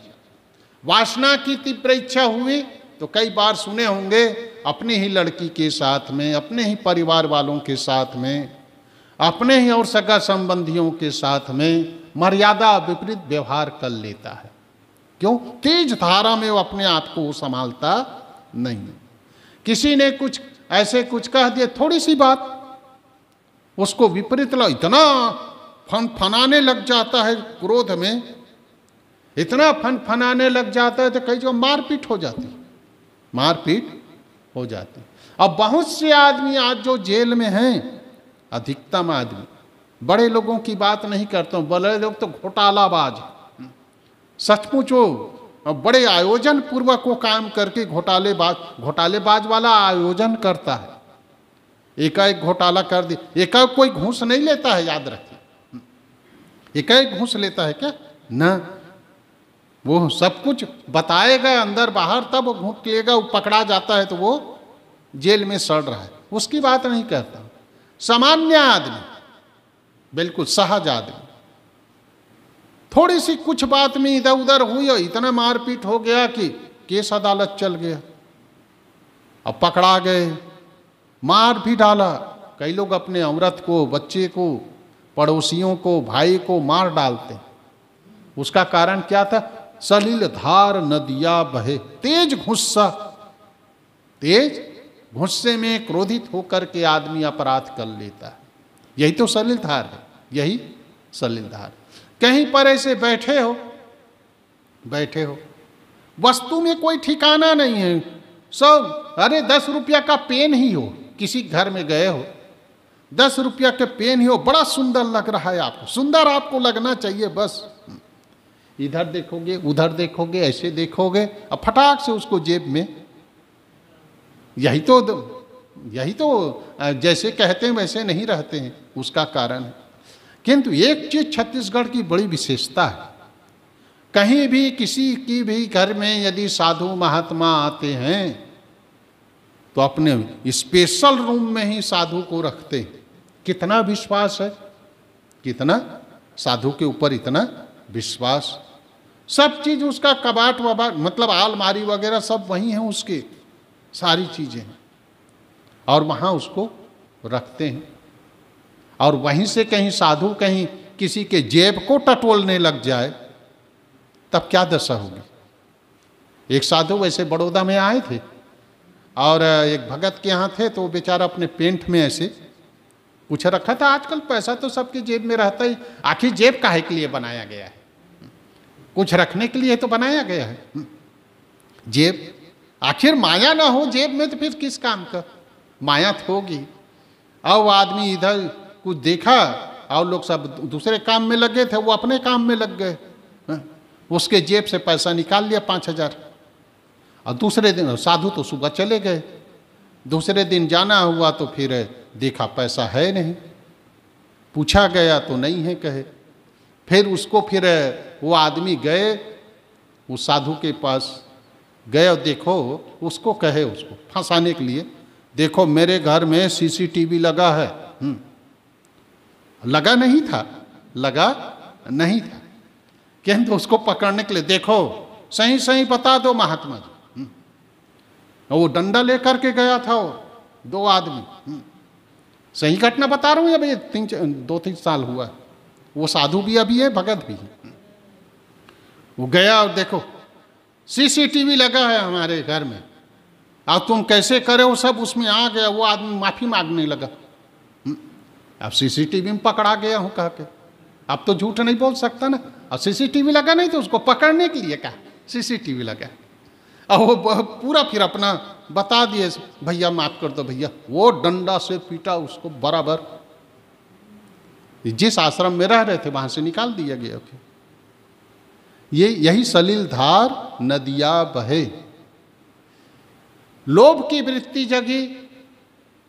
वासना की तीव्र इच्छा हुई तो कई बार सुने होंगे अपनी ही लड़की के साथ में अपने ही परिवार वालों के साथ में अपने ही और सगा संबंधियों के साथ में मर्यादा विपरीत व्यवहार कर लेता है क्यों तेज धारा में वो अपने आप को संभालता नहीं किसी ने कुछ ऐसे कुछ कह दिया थोड़ी सी बात उसको विपरीत ला इतना फन फनाने लग जाता है क्रोध में इतना फन फनाने लग जाता है तो कई जगह मारपीट हो जाती मारपीट हो जाती अब बहुत से आदमी आज जो जेल में हैं अधिकतम आदमी बड़े लोगों की बात नहीं करता हूँ बड़े लोग तो घोटालाबाज सचमुच वो बड़े आयोजन पूर्वक वो काम करके घोटालेबाज घोटालेबाज वाला आयोजन करता है एकाएक घोटाला कर दी एकाएक कोई घूस नहीं लेता है याद रखिए एकाएक घूस लेता है क्या ना वो सब कुछ बताएगा अंदर बाहर तब वो लेगा वो पकड़ा जाता है तो वो जेल में सड़ रहा है उसकी बात नहीं करता सामान्य आदमी बिल्कुल सहज आदमी थोड़ी सी कुछ बात में इधर उधर हुई और इतना मारपीट हो गया कि केस अदालत चल गया अब पकड़ा गए मार भी डाला कई लोग अपने औरत को बच्चे को पड़ोसियों को भाई को मार डालते उसका कारण क्या था सलील धार नदिया बहे तेज गुस्सा तेज गुस्से में क्रोधित होकर के आदमी अपराध कर लेता है यही तो सलील धार है यही सलील धार कहीं पर ऐसे बैठे हो बैठे हो वस्तु में कोई ठिकाना नहीं है सब अरे दस रुपया का पेन ही हो किसी घर में गए हो दस रुपया के पेन ही हो बड़ा सुंदर लग रहा है आपको सुंदर आपको लगना चाहिए बस इधर देखोगे उधर देखोगे ऐसे देखोगे अब फटाक से उसको जेब में यही तो यही तो जैसे कहते हैं वैसे नहीं रहते हैं उसका कारण है किंतु एक चीज छत्तीसगढ़ की बड़ी विशेषता है कहीं भी किसी की भी घर में यदि साधु महात्मा आते हैं तो अपने स्पेशल रूम में ही साधु को रखते कितना विश्वास है कितना साधु के ऊपर इतना विश्वास सब चीज उसका कबाट वबाट मतलब आलमारी वगैरह सब वहीं हैं उसके सारी चीजें और वहां उसको रखते हैं और वहीं से कहीं साधु कहीं किसी के जेब को टटोलने लग जाए तब क्या दशा होगी एक साधु वैसे बड़ौदा में आए थे और एक भगत के यहाँ थे तो वो बेचारा अपने पेंट में ऐसे पूछ रखा था आजकल पैसा तो सबके जेब में रहता ही आखिर जेब काहे के लिए बनाया गया है कुछ रखने के लिए तो बनाया गया है जेब आखिर माया ना हो जेब में तो फिर किस काम का माया तो होगी और आदमी इधर कुछ देखा और लोग सब दूसरे काम में लग गए थे वो अपने काम में लग गए हाँ, उसके जेब से पैसा निकाल लिया पाँच हजार और दूसरे दिन साधु तो सुबह चले गए दूसरे दिन जाना हुआ तो फिर देखा पैसा है नहीं पूछा गया तो नहीं है कहे फिर उसको फिर वो आदमी गए उस साधु के पास गए और देखो उसको कहे उसको फंसाने के लिए देखो मेरे घर में सीसीटीवी लगा है हम्म। लगा नहीं था लगा नहीं था किंतु उसको पकड़ने के लिए देखो सही सही बता दो महात्मा जी वो डंडा लेकर के गया था वो दो आदमी हम्म। सही घटना बता रहा हूँ अभी तीन दो तीन साल हुआ वो साधु भी अभी है भगत भी वो गया और देखो सीसीटीवी लगा है हमारे घर में अब तुम कैसे करे हो सब उसमें आ गया वो आदमी माफ़ी मांगने लगा हम्म। अब सीसीटीवी में पकड़ा गया हूँ कह के अब तो झूठ नहीं बोल सकता ना अब सीसीटीवी लगा नहीं तो उसको पकड़ने के लिए कहा सीसीटीवी लगा और वो पूरा फिर अपना बता दिए भैया माफ कर दो भैया वो डंडा से पीटा उसको बराबर जिस आश्रम में रह रहे थे वहां से निकाल दिया गया फिर ये यही सलील धार नदिया बहे लोभ की वृत्ति जगी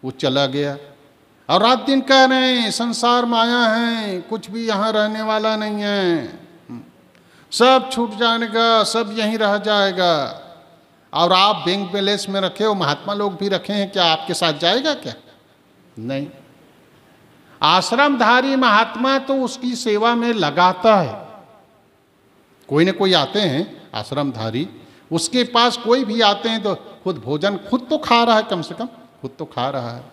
वो चला गया और रात दिन कह रहे हैं संसार माया है कुछ भी यहां रहने वाला नहीं है सब छूट जाएगा सब यहीं रह जाएगा और आप बैंक बैलेंस में रखे हो महात्मा लोग भी रखे हैं क्या आपके साथ जाएगा क्या नहीं आश्रमधारी महात्मा तो उसकी सेवा में लगाता है कोई ना कोई आते हैं आश्रमधारी उसके पास कोई भी आते हैं तो खुद भोजन खुद तो खा रहा है कम से कम खुद तो खा रहा है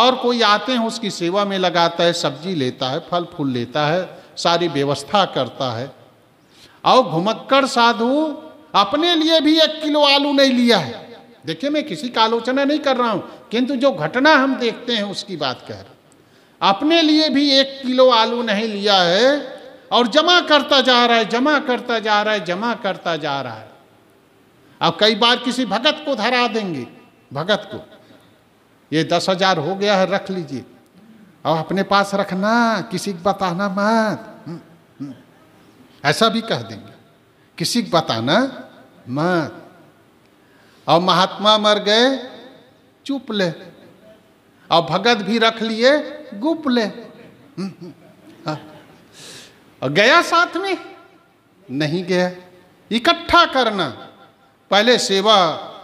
और कोई आते हैं उसकी सेवा में लगाता है सब्जी लेता है फल फूल लेता है सारी व्यवस्था करता है और घुमक्कड़ साधु अपने लिए भी एक किलो आलू नहीं लिया है देखिए मैं किसी का आलोचना नहीं कर रहा हूँ किंतु जो घटना हम देखते हैं उसकी बात कह रहा अपने लिए भी एक किलो आलू नहीं लिया है और जमा करता जा रहा है जमा करता जा रहा है जमा करता जा रहा है अब कई बार किसी भगत को धरा देंगे भगत को ये दस हजार हो गया है रख लीजिए और अपने पास रखना किसी को बताना मत हम्म, हम्म। ऐसा भी कह देंगे किसी को बताना मत और महात्मा मर गए चुप ले और भगत भी रख लिए गुप ले और हाँ। गया साथ में नहीं गया इकट्ठा करना पहले सेवा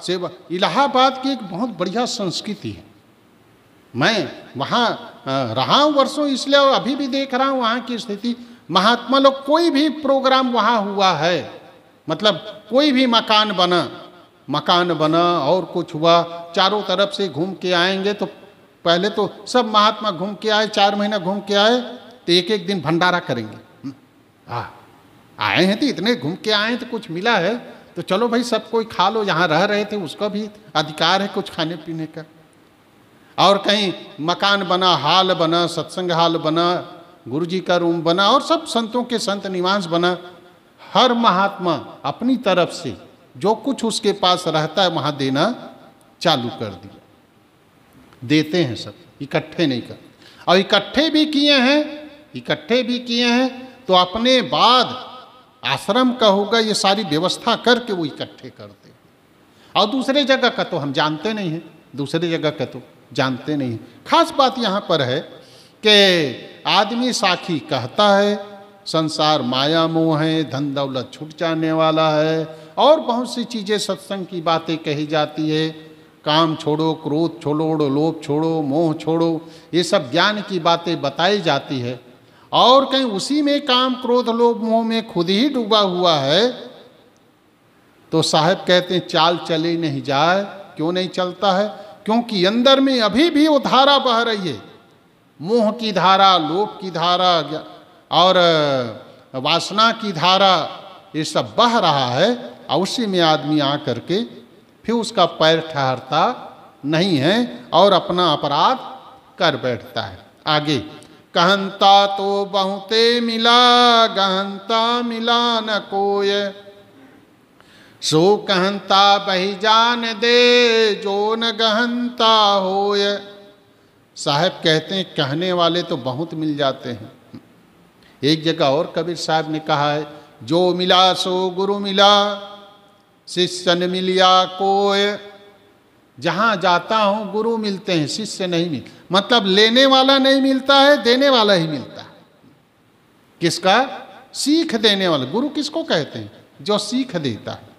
सेवा इलाहाबाद की एक बहुत बढ़िया संस्कृति है मैं वहाँ रहा हूँ वर्षों इसलिए और अभी भी देख रहा हूँ वहाँ की स्थिति महात्मा लोग कोई भी प्रोग्राम वहाँ हुआ है मतलब कोई भी मकान बना मकान बना और कुछ हुआ चारों तरफ से घूम के आएंगे तो पहले तो सब महात्मा घूम के आए चार महीना घूम के आए तो एक एक दिन भंडारा करेंगे हम्म, आ आए हैं तो इतने घूम के आए तो कुछ मिला है तो चलो भाई सब कोई खा लो यहाँ रह रहे थे उसका भी अधिकार है कुछ खाने पीने का और कहीं मकान बना हाल बना सत्संग हाल बना गुरुजी का रूम बना और सब संतों के संत निवास बना हर महात्मा अपनी तरफ से जो कुछ उसके पास रहता है वहां देना चालू कर दिया देते हैं सब इकट्ठे नहीं कर और इकट्ठे भी किए हैं इकट्ठे भी किए हैं तो अपने बाद आश्रम का होगा ये सारी व्यवस्था करके वो इकट्ठे करते और दूसरे जगह का तो हम जानते नहीं हैं दूसरे जगह का तो जानते नहीं खास बात यहाँ पर है कि आदमी साखी कहता है संसार माया मोह है धन दौलत छूट जाने वाला है और बहुत सी चीज़ें सत्संग की बातें कही जाती है काम छोड़ो क्रोध छोड़ो लोभ छोड़ो मोह छोड़ो ये सब ज्ञान की बातें बताई जाती है और कहीं उसी में काम क्रोध लोभ मोह में खुद ही डूबा हुआ है तो साहब कहते हैं चाल चली नहीं जाए क्यों नहीं चलता है क्योंकि अंदर में अभी भी वो धारा बह रही है मोह की धारा लोभ की धारा और वासना की धारा ये सब बह रहा है और उसी में आदमी आ करके फिर उसका पैर ठहरता नहीं है और अपना अपराध कर बैठता है आगे कहंता तो बहुते मिला गहनता मिला न कोय सो कहंता बही जान दे जो न गहनता होय साहब कहते हैं कहने वाले तो बहुत मिल जाते हैं एक जगह और कबीर साहब ने कहा है जो मिला सो गुरु मिला शिष्य न मिलिया कोय जहाँ जाता हूँ गुरु मिलते हैं शिष्य नहीं मिल मतलब लेने वाला नहीं मिलता है देने वाला ही मिलता है किसका सीख देने वाला गुरु किसको कहते हैं जो सीख देता है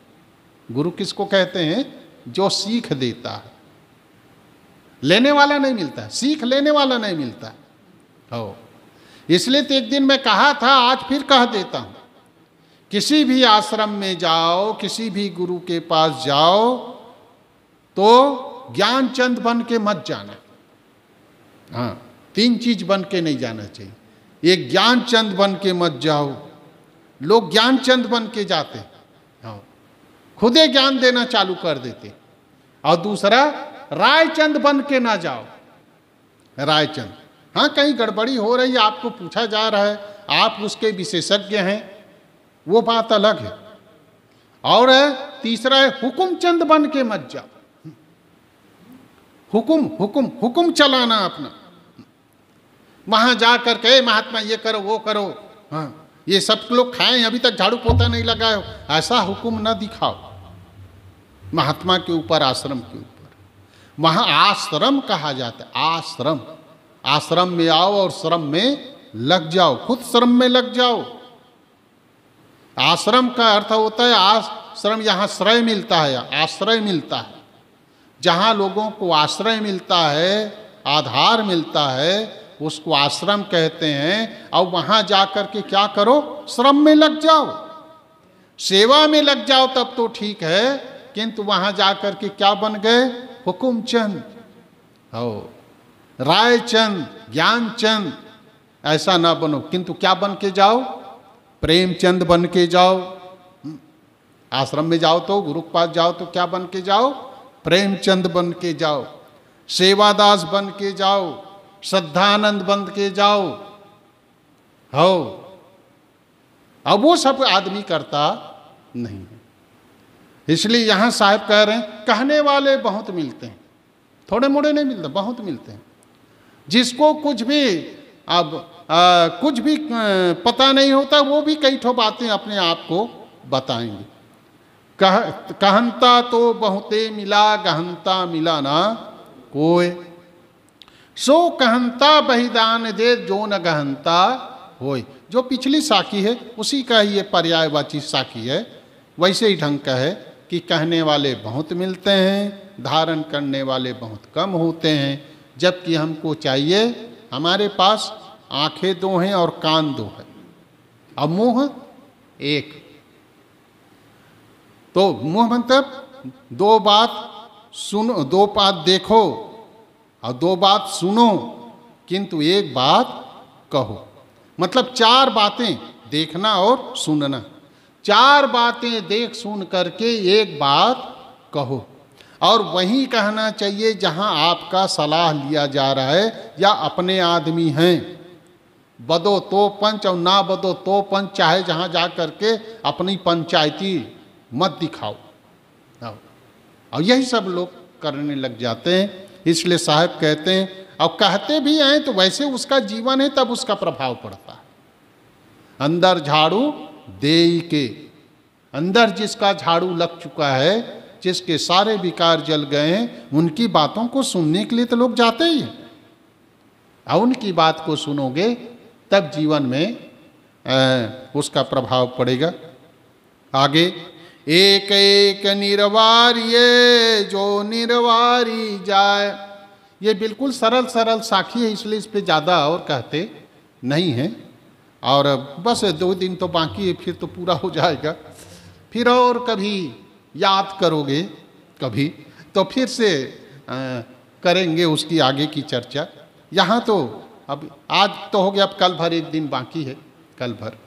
गुरु किसको कहते हैं जो सीख देता है लेने वाला नहीं मिलता सीख लेने वाला नहीं मिलता हो इसलिए तो एक दिन मैं कहा था आज फिर कह देता हूं किसी भी आश्रम में जाओ किसी भी गुरु के पास जाओ तो ज्ञान चंद बन के मत जाना हाँ तीन चीज बन के नहीं जाना चाहिए एक ज्ञान चंद बन के मत जाओ लोग ज्ञान चंद बन के जाते हाँ खुदे ज्ञान देना चालू कर देते और दूसरा रायचंद बन के ना जाओ रायचंद हाँ कहीं गड़बड़ी हो रही है आपको पूछा जा रहा है आप उसके विशेषज्ञ हैं वो बात अलग है और है तीसरा है हुकुम चंद बन के मत जाओ हुकुम हुकुम हुकुम चलाना अपना वहां जा के महात्मा ये करो वो करो हाँ ये सब लोग खाएं अभी तक झाड़ू पोता नहीं लगाए ऐसा हुकुम ना दिखाओ महात्मा के ऊपर आश्रम के ऊपर वहां आश्रम कहा जाता है आश्रम आश्रम में आओ और श्रम में लग जाओ खुद श्रम में लग जाओ आश्रम का अर्थ होता है आश्रम यहाँ श्रय मिलता है आश्रय मिलता है जहाँ लोगों को आश्रय मिलता है आधार मिलता है उसको आश्रम कहते हैं और वहाँ जा कर के क्या करो श्रम में लग जाओ सेवा में लग जाओ तब तो ठीक है किंतु वहाँ जा कर के क्या बन गए हुकुमचंद हो रायचंद ज्ञानचंद ऐसा ना बनो किंतु क्या बन के जाओ प्रेमचंद बन के जाओ हम्म, आश्रम में जाओ तो गुरु के पास जाओ तो क्या बन के जाओ प्रेमचंद बन के जाओ सेवादास बन के जाओ श्रद्धानंद बन के जाओ हो अब वो सब आदमी करता नहीं है इसलिए यहां साहब कह रहे हैं कहने वाले बहुत मिलते हैं थोड़े मोड़े नहीं मिलते बहुत मिलते हैं जिसको कुछ भी अब आ, कुछ भी पता नहीं होता वो भी कई ठो बातें अपने आप को बताएंगे कह कहनता तो बहुते मिला गहनता मिला ना कोई सो कहनता बहिदान दे जो न गहनता हो जो पिछली साखी है उसी का ही ये पर्यायवाची साखी है वैसे ही ढंग का है कि कहने वाले बहुत मिलते हैं धारण करने वाले बहुत कम होते हैं जबकि हमको चाहिए हमारे पास आंखें दो हैं और कान दो है और मुंह एक तो मुंह मतलब दो बात सुनो दो बात देखो और दो बात सुनो किंतु एक बात कहो मतलब चार बातें देखना और सुनना चार बातें देख सुन करके एक बात कहो और वहीं कहना चाहिए जहां आपका सलाह लिया जा रहा है या अपने आदमी हैं बदो तो पंच और ना बदो तो पंच चाहे जहां जा करके के अपनी पंचायती मत दिखाओ और यही सब लोग करने लग जाते हैं इसलिए साहब कहते हैं और कहते भी हैं तो वैसे उसका जीवन है तब उसका प्रभाव पड़ता है अंदर झाड़ू दे के अंदर जिसका झाड़ू लग चुका है जिसके सारे विकार जल गए उनकी बातों को सुनने के लिए तो लोग जाते ही हैं और उनकी बात को सुनोगे तब जीवन में आ, उसका प्रभाव पड़ेगा आगे एक एक निर्वार्य जो निर्वारी जाए ये बिल्कुल सरल सरल साखी है इसलिए इस पर ज़्यादा और कहते नहीं हैं और बस दो दिन तो बाकी है फिर तो पूरा हो जाएगा फिर और कभी याद करोगे कभी तो फिर से आ, करेंगे उसकी आगे की चर्चा यहाँ तो अब आज तो हो गया अब कल भर एक दिन बाकी है कल भर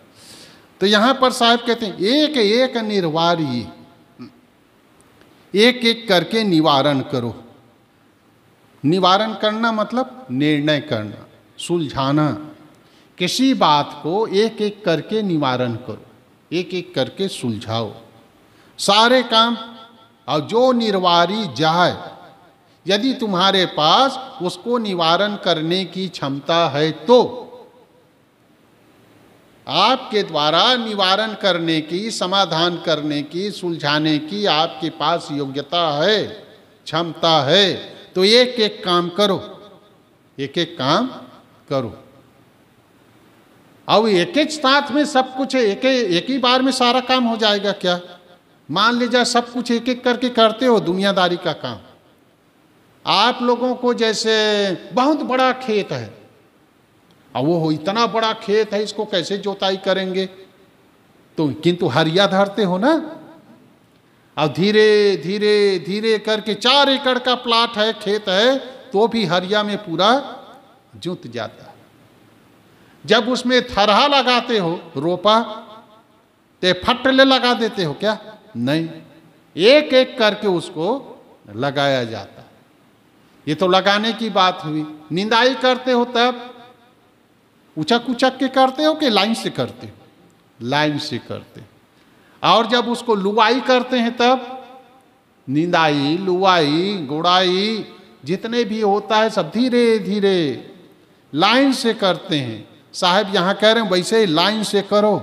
तो यहाँ पर साहब कहते हैं एक एक निर्वारी एक एक करके निवारण करो निवारण करना मतलब निर्णय करना सुलझाना किसी बात को एक एक करके निवारण करो एक एक करके सुलझाओ सारे काम और जो निर्वारी जाए यदि तुम्हारे पास उसको निवारण करने की क्षमता है तो आपके द्वारा निवारण करने की समाधान करने की सुलझाने की आपके पास योग्यता है क्षमता है तो एक एक काम करो एक एक काम करो अब एक एक साथ में सब कुछ एक एक ही बार में सारा काम हो जाएगा क्या मान लीजिए सब कुछ एक एक करके करते हो दुनियादारी का काम आप लोगों को जैसे बहुत बड़ा खेत है और वो हो इतना बड़ा खेत है इसको कैसे जोताई करेंगे तो किंतु हरिया धरते हो ना और धीरे धीरे धीरे करके चार एकड़ का प्लाट है खेत है तो भी हरिया में पूरा जुत जाता है जब उसमें थरहा लगाते हो रोपा ते तो फटले लगा देते हो क्या नहीं एक एक करके उसको लगाया जाता ये तो लगाने की बात हुई निंदाई करते हो तब उचक उचक के करते हो कि लाइन से करते हो लाइन से करते और जब उसको लुवाई करते हैं तब निंदाई लुवाई गुड़ाई जितने भी होता है सब धीरे धीरे लाइन से करते हैं साहब यहां कह रहे हैं वैसे ही लाइन से करो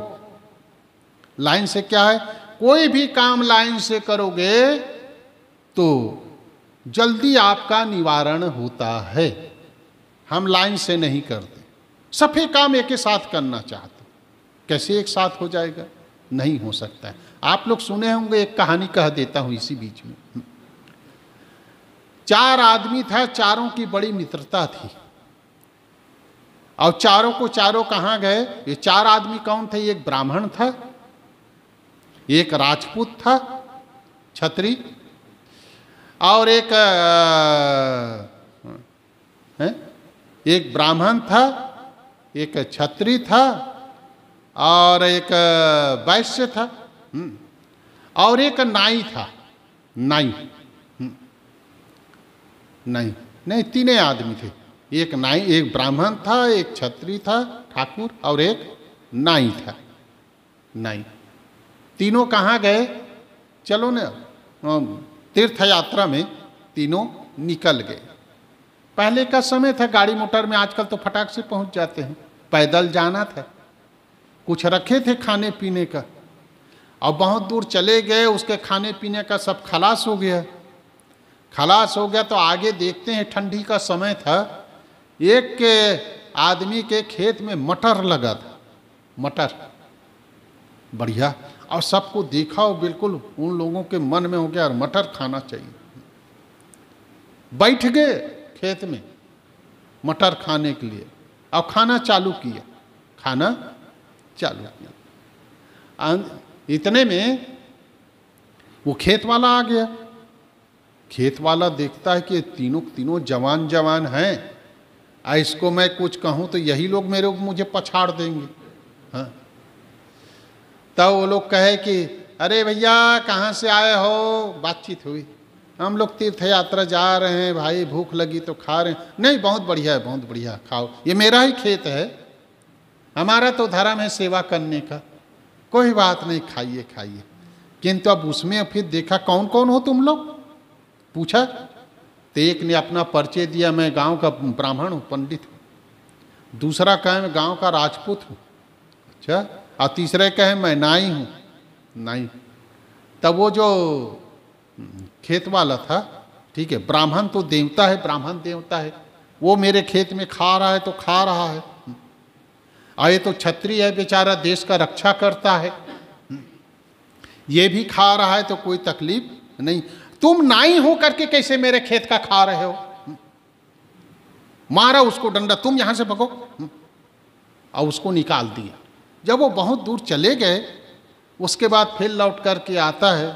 लाइन से क्या है कोई भी काम लाइन से करोगे तो जल्दी आपका निवारण होता है हम लाइन से नहीं करते सफे काम एक ही साथ करना चाहते कैसे एक साथ हो जाएगा नहीं हो सकता है आप लोग सुने होंगे एक कहानी कह देता हूं इसी बीच में चार आदमी था चारों की बड़ी मित्रता थी और चारों को चारों कहाँ गए ये चार आदमी कौन थे एक ब्राह्मण था एक राजपूत था छत्री और एक है? एक ब्राह्मण था एक छत्री था और एक वैश्य था हम्म, और एक नाई था नाई हम्म, नहीं नहीं तीन आदमी थे एक नाई एक ब्राह्मण था एक छत्री था ठाकुर और एक नाई था नाई तीनों कहाँ गए चलो न तीर्थ यात्रा में तीनों निकल गए पहले का समय था गाड़ी मोटर में आजकल तो फटाक से पहुंच जाते हैं पैदल जाना था कुछ रखे थे खाने पीने का और बहुत दूर चले गए उसके खाने पीने का सब खलास हो गया खलास हो गया तो आगे देखते हैं ठंडी का समय था एक के आदमी के खेत में मटर लगा था मटर बढ़िया और सबको देखा हो बिल्कुल उन लोगों के मन में हो गया और मटर खाना चाहिए बैठ गए खेत में मटर खाने के लिए और खाना चालू किया खाना चालू किया इतने में वो खेत वाला आ गया खेत वाला देखता है कि तीनों तीनों जवान जवान हैं आ इसको मैं कुछ कहूँ तो यही लोग मेरे मुझे पछाड़ देंगे हाँ तब वो लोग कहे कि अरे भैया कहाँ से आए हो बातचीत हुई हम लोग तीर्थ यात्रा जा रहे हैं भाई भूख लगी तो खा रहे हैं नहीं बहुत बढ़िया है बहुत बढ़िया खाओ ये मेरा ही खेत है हमारा तो धर्म है सेवा करने का कोई बात नहीं खाइए खाइए किंतु अब उसमें फिर देखा कौन कौन हो तुम लोग पूछा तो एक ने अपना परिचय दिया मैं गांव का ब्राह्मण हूँ पंडित हूँ दूसरा कहे मैं गाँव का राजपूत हूँ अच्छा और तीसरे कहे मैं नाई हूँ नाई तब वो जो खेत वाला था ठीक है ब्राह्मण तो देवता है ब्राह्मण देवता है वो मेरे खेत में खा रहा है तो खा रहा है आए तो छत्री है बेचारा देश का रक्षा करता है ये भी खा रहा है तो कोई तकलीफ नहीं तुम नाई हो करके कैसे मेरे खेत का खा रहे हो मारा उसको डंडा तुम यहां से भगो और उसको निकाल दिया जब वो बहुत दूर चले गए उसके बाद फिर लौट करके आता है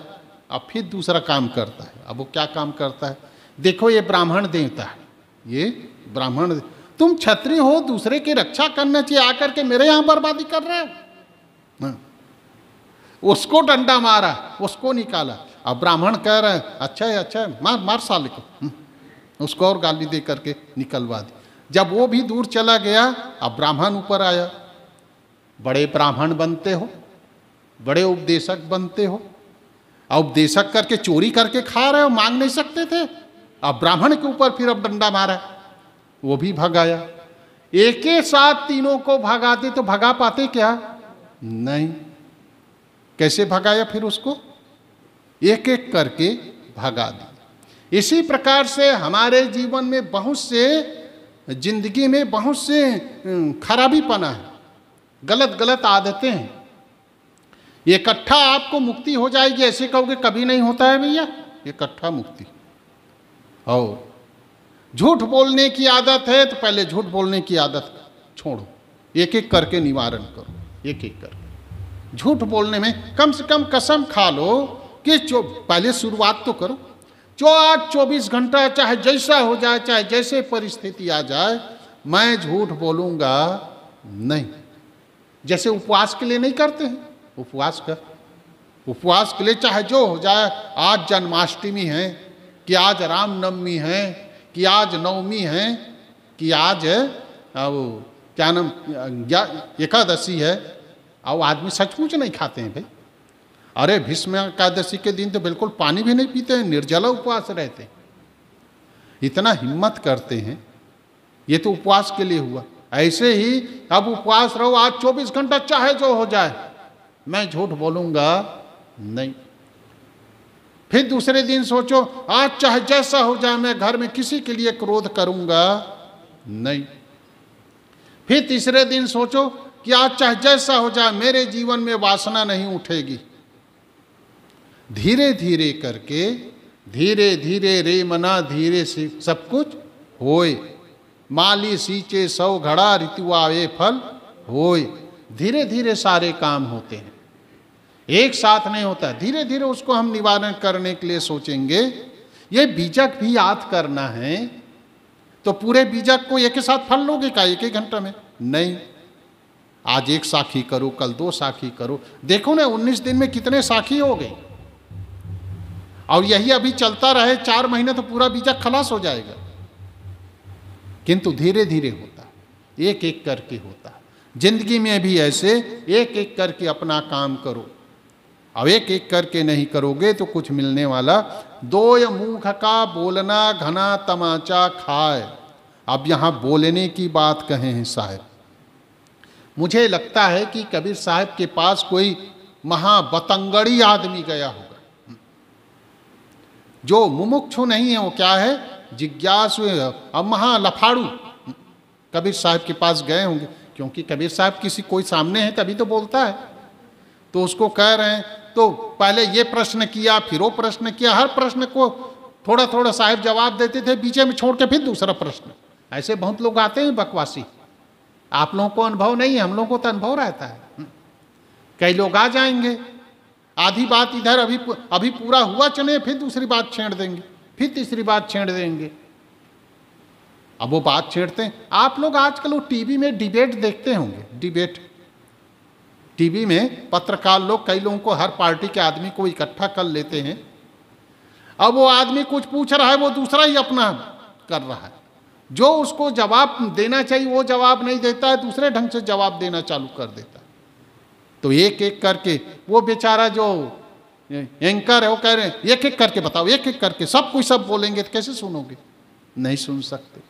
अब फिर दूसरा काम करता है अब वो क्या काम करता है देखो ये ब्राह्मण देवता है ये ब्राह्मण तुम छत्री हो दूसरे की रक्षा करना चाहिए आकर के मेरे यहाँ बर्बादी कर रहे हो हाँ। उसको डंडा मारा उसको निकाला अब ब्राह्मण कह रहे हैं अच्छा है अच्छा है मार मार साले को हाँ। उसको और गाली दे करके निकलवा दी जब वो भी दूर चला गया अब ब्राह्मण ऊपर आया बड़े ब्राह्मण बनते हो बड़े उपदेशक बनते हो उपदेशक करके चोरी करके खा रहे हो मांग नहीं सकते थे अब ब्राह्मण के ऊपर फिर अब डंडा मारा वो भी भगाया एक ही साथ तीनों को भगाते तो भगा पाते क्या नहीं कैसे भगाया फिर उसको एक एक करके भगा दिया इसी प्रकार से हमारे जीवन में बहुत से जिंदगी में बहुत से खराबी पना है गलत गलत आदतें हैं ये इकट्ठा आपको मुक्ति हो जाएगी ऐसे कहोगे कभी नहीं होता है भैया इकट्ठा मुक्ति और झूठ बोलने की आदत है तो पहले झूठ बोलने की आदत छोड़ो एक एक करके निवारण करो एक एक कर झूठ बोलने में कम से कम कसम खा लो कि जो पहले शुरुआत तो करो जो आज चौबीस घंटा चाहे जैसा हो जाए चाहे जैसे परिस्थिति आ जाए मैं झूठ बोलूंगा नहीं जैसे उपवास के लिए नहीं करते हैं उपवास कर उपवास के लिए चाहे जो हो जाए आज जन्माष्टमी है कि आज रामनवमी है कि आज नवमी है कि आज अब क्या नाम एकादशी है अब आदमी सचमुच नहीं खाते हैं भाई अरे भीष्म एकादशी के दिन तो बिल्कुल पानी भी नहीं पीते हैं निर्जला उपवास रहते हैं इतना हिम्मत करते हैं ये तो उपवास के लिए हुआ ऐसे ही अब उपवास रहो आज 24 घंटा चाहे जो हो जाए मैं झूठ बोलूंगा नहीं फिर दूसरे दिन सोचो आज चाहे जैसा हो जाए मैं घर में किसी के लिए क्रोध करूंगा नहीं फिर तीसरे दिन सोचो कि आज चाहे जैसा हो जाए मेरे जीवन में वासना नहीं उठेगी धीरे धीरे करके धीरे धीरे रे मना धीरे से सब कुछ होए माली सींचे सौ घड़ा ऋतु आवे फल होए धीरे धीरे सारे काम होते हैं एक साथ नहीं होता धीरे धीरे उसको हम निवारण करने के लिए सोचेंगे ये बीजक भी याद करना है तो पूरे बीजक को एक साथ फल लोगे का एक ही घंटा में नहीं आज एक साखी करो कल दो साखी करो देखो ना उन्नीस दिन में कितने साखी हो गए और यही अभी चलता रहे चार महीने तो पूरा बीजक खलास हो जाएगा किंतु धीरे धीरे होता है एक एक करके होता है जिंदगी में भी ऐसे एक एक करके अपना काम करो अब एक एक करके नहीं करोगे तो कुछ मिलने वाला दो मुख का बोलना घना तमाचा खाए अब यहां बोलने की बात कहे हैं साहब मुझे लगता है कि कबीर साहब के पास कोई महाबतंगड़ी आदमी गया होगा जो मुमुक्षु नहीं है वो क्या है जिज्ञासु अब महा लफाड़ू कबीर साहब के पास गए होंगे क्योंकि कबीर साहब किसी कोई सामने है तभी तो बोलता है तो उसको कह रहे हैं तो पहले ये प्रश्न किया फिर वो प्रश्न किया हर प्रश्न को थोड़ा थोड़ा साहब जवाब देते थे बीचे में छोड़ के फिर दूसरा प्रश्न ऐसे बहुत लोग आते हैं बकवासी आप लोगों को अनुभव नहीं है हम लोगों को तो अनुभव रहता है हम्म। कई लोग आ जाएंगे आधी बात इधर अभी अभी पूरा हुआ चले फिर दूसरी बात छेड़ देंगे फिर तीसरी बात छेड़ देंगे अब वो बात छेड़ते हैं आप लोग आजकल वो टीवी में डिबेट देखते होंगे डिबेट टीवी में पत्रकार लोग कई लोगों को हर पार्टी के आदमी को इकट्ठा कर लेते हैं अब वो आदमी कुछ पूछ रहा है वो दूसरा ही अपना कर रहा है जो उसको जवाब देना चाहिए वो जवाब नहीं देता है दूसरे ढंग से जवाब देना चालू कर देता है तो एक एक करके वो बेचारा जो एंकर है वो कह रहे हैं एक एक करके बताओ एक एक करके सब कुछ सब बोलेंगे तो कैसे सुनोगे नहीं सुन सकते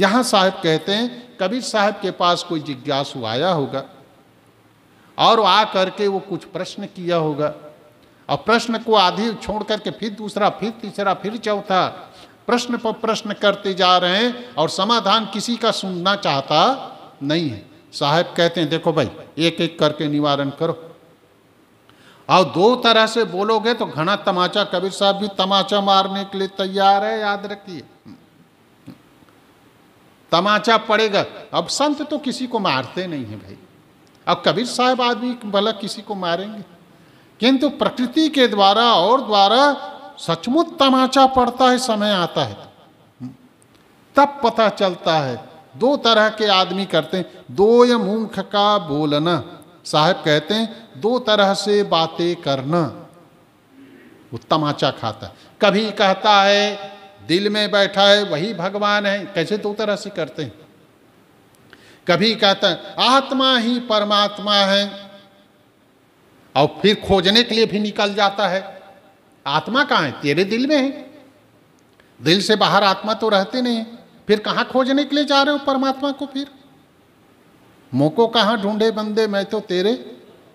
यहां साहब कहते हैं कबीर साहब के पास कोई जिज्ञासु आया होगा और आ करके वो कुछ प्रश्न किया होगा और प्रश्न को आधी छोड़ करके फिर दूसरा फिर तीसरा फिर चौथा प्रश्न पर प्रश्न करते जा रहे हैं और समाधान किसी का सुनना चाहता नहीं है साहब कहते हैं देखो भाई एक एक करके निवारण करो और दो तरह से बोलोगे तो घना तमाचा कबीर साहब भी तमाचा मारने के लिए तैयार है याद रखिए तमाचा पड़ेगा अब संत तो किसी को मारते नहीं है भाई अब कबीर साहब आदमी भला किसी को मारेंगे किंतु प्रकृति के द्वारा और द्वारा सचमुच तमाचा पड़ता है समय आता है तब पता चलता है दो तरह के आदमी करते हैं दो या मूंख का बोलना साहब कहते हैं दो तरह से बातें करना वो तमाचा खाता है कभी कहता है दिल में बैठा है वही भगवान है कैसे दो तरह से करते हैं कभी कहता है आत्मा ही परमात्मा है और फिर खोजने के लिए भी निकल जाता है आत्मा कहाँ है तेरे दिल में है दिल से बाहर आत्मा तो रहते नहीं फिर कहाँ खोजने के लिए जा रहे हो परमात्मा को फिर मोको कहाँ ढूंढे बंदे मैं तो तेरे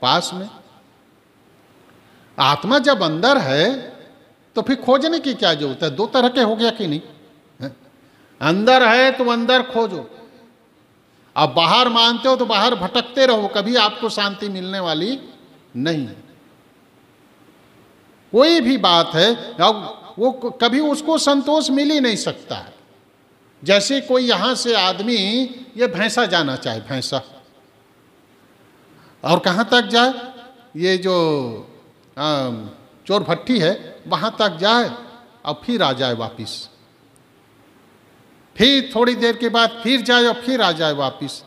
पास में आत्मा जब अंदर है तो फिर खोजने की क्या जरूरत है दो तरह के हो गया कि नहीं अंदर है तो अंदर खोजो अब बाहर मानते हो तो बाहर भटकते रहो कभी आपको शांति मिलने वाली नहीं है कोई भी बात है अब वो कभी उसको संतोष मिल ही नहीं सकता है जैसे कोई यहाँ से आदमी ये भैंसा जाना चाहे भैंसा और कहाँ तक जाए ये जो आ, चोर भट्टी है वहाँ तक जाए और फिर आ जाए वापस फिर थोड़ी देर के बाद फिर जाए और फिर आ जाए वापस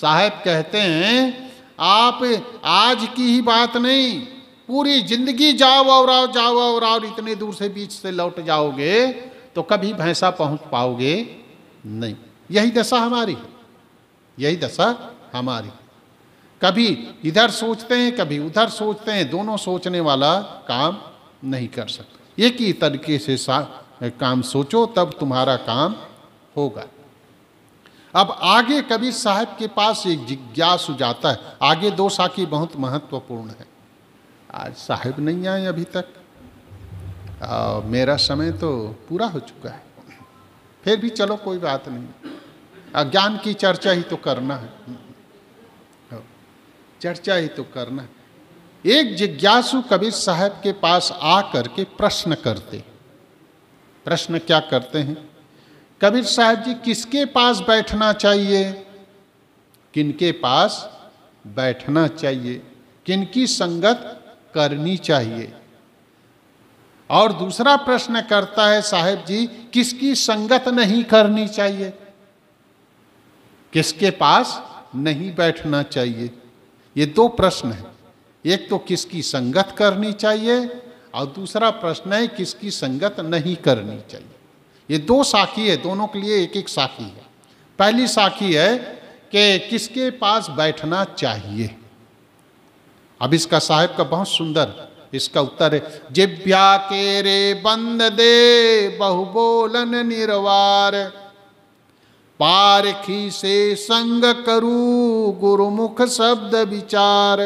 साहब कहते हैं आप आज की ही बात नहीं पूरी जिंदगी जाओ और आओ जाओ और आओ इतने दूर से बीच से लौट जाओगे तो कभी भैंसा पहुंच पाओगे नहीं यही दशा हमारी है यही दशा हमारी कभी इधर सोचते हैं कभी उधर सोचते हैं दोनों सोचने वाला काम नहीं कर सकते एक ही तरीके से काम सोचो तब तुम्हारा काम होगा अब आगे कबीर साहब के पास एक जिज्ञासु जाता है आगे दो साखी बहुत महत्वपूर्ण है आज साहब नहीं आए अभी तक आ, मेरा समय तो पूरा हो चुका है फिर भी चलो कोई बात नहीं अज्ञान की चर्चा ही तो करना है चर्चा ही तो करना है एक जिज्ञासु कबीर साहब के पास आ करके प्रश्न करते प्रश्न क्या करते हैं कबीर साहब जी किसके पास बैठना चाहिए किनके पास बैठना चाहिए किनकी संगत करनी चाहिए और दूसरा प्रश्न करता है साहेब जी किसकी संगत नहीं करनी चाहिए किसके पास नहीं बैठना चाहिए ये दो प्रश्न है एक तो किसकी संगत करनी चाहिए और दूसरा प्रश्न है किसकी संगत नहीं करनी चाहिए ये दो साखी है दोनों के लिए एक एक साखी है पहली साखी है कि किसके पास बैठना चाहिए अब इसका साहेब का बहुत सुंदर इसका उत्तर जिभ्या के रे बंद दे बहुबोलन निर्वार पारखी से संग करू गुरुमुख शब्द विचार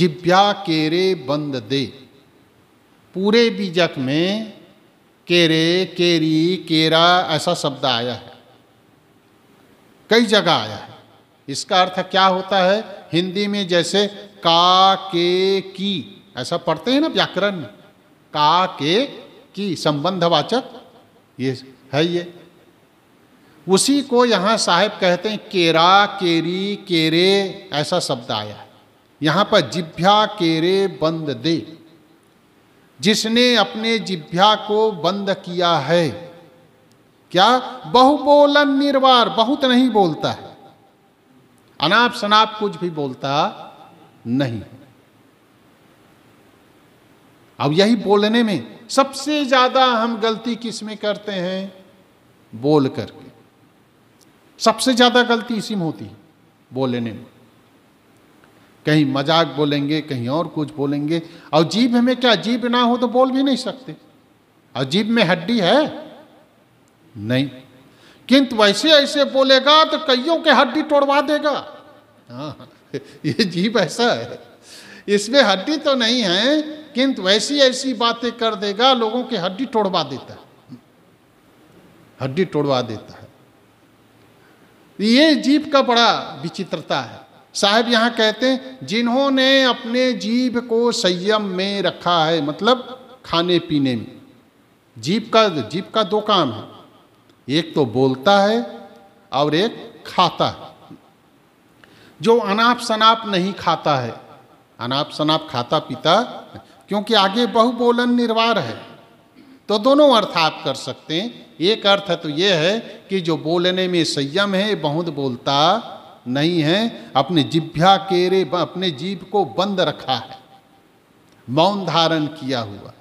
जिभ्या केरे बंद दे पूरे बीजक में केरे केरी केरा ऐसा शब्द आया है कई जगह आया है इसका अर्थ क्या होता है हिंदी में जैसे का के की ऐसा पढ़ते हैं ना व्याकरण में का के की संबंधवाचक ये है ये उसी को यहाँ साहेब कहते हैं केरा केरी केरे ऐसा शब्द आया है यहाँ पर जिभ्या केरे बंद दे जिसने अपने जिभ्या को बंद किया है क्या बहुबोलन निर्वार बहुत नहीं बोलता है अनाप शनाप कुछ भी बोलता नहीं अब यही बोलने में सबसे ज्यादा हम गलती किस में करते हैं बोल करके सबसे ज्यादा गलती इसी में होती है बोलने में कहीं मजाक बोलेंगे कहीं और कुछ बोलेंगे और जीभ में क्या जीभ ना हो तो बोल भी नहीं सकते और जीभ में हड्डी है नहीं किंतु वैसे ऐसे बोलेगा तो कईयों के हड्डी तोड़वा देगा हाँ ये जीव ऐसा है इसमें हड्डी तो नहीं है किंतु ऐसी ऐसी बातें कर देगा लोगों की हड्डी तोड़वा देता है हड्डी तोड़वा देता है ये जीव का बड़ा विचित्रता है साहब यहां कहते हैं जिन्होंने अपने जीव को संयम में रखा है मतलब खाने पीने में जीव का जीव का दो काम है एक तो बोलता है और एक खाता है जो अनाप शनाप नहीं खाता है अनाप शनाप खाता पीता क्योंकि आगे बहुबोलन निर्वार है तो दोनों अर्थ आप कर सकते हैं एक अर्थ तो ये है कि जो बोलने में संयम है बहुत बोलता नहीं है अपने जिभ्या केरे अपने जीभ को बंद रखा है मौन धारण किया हुआ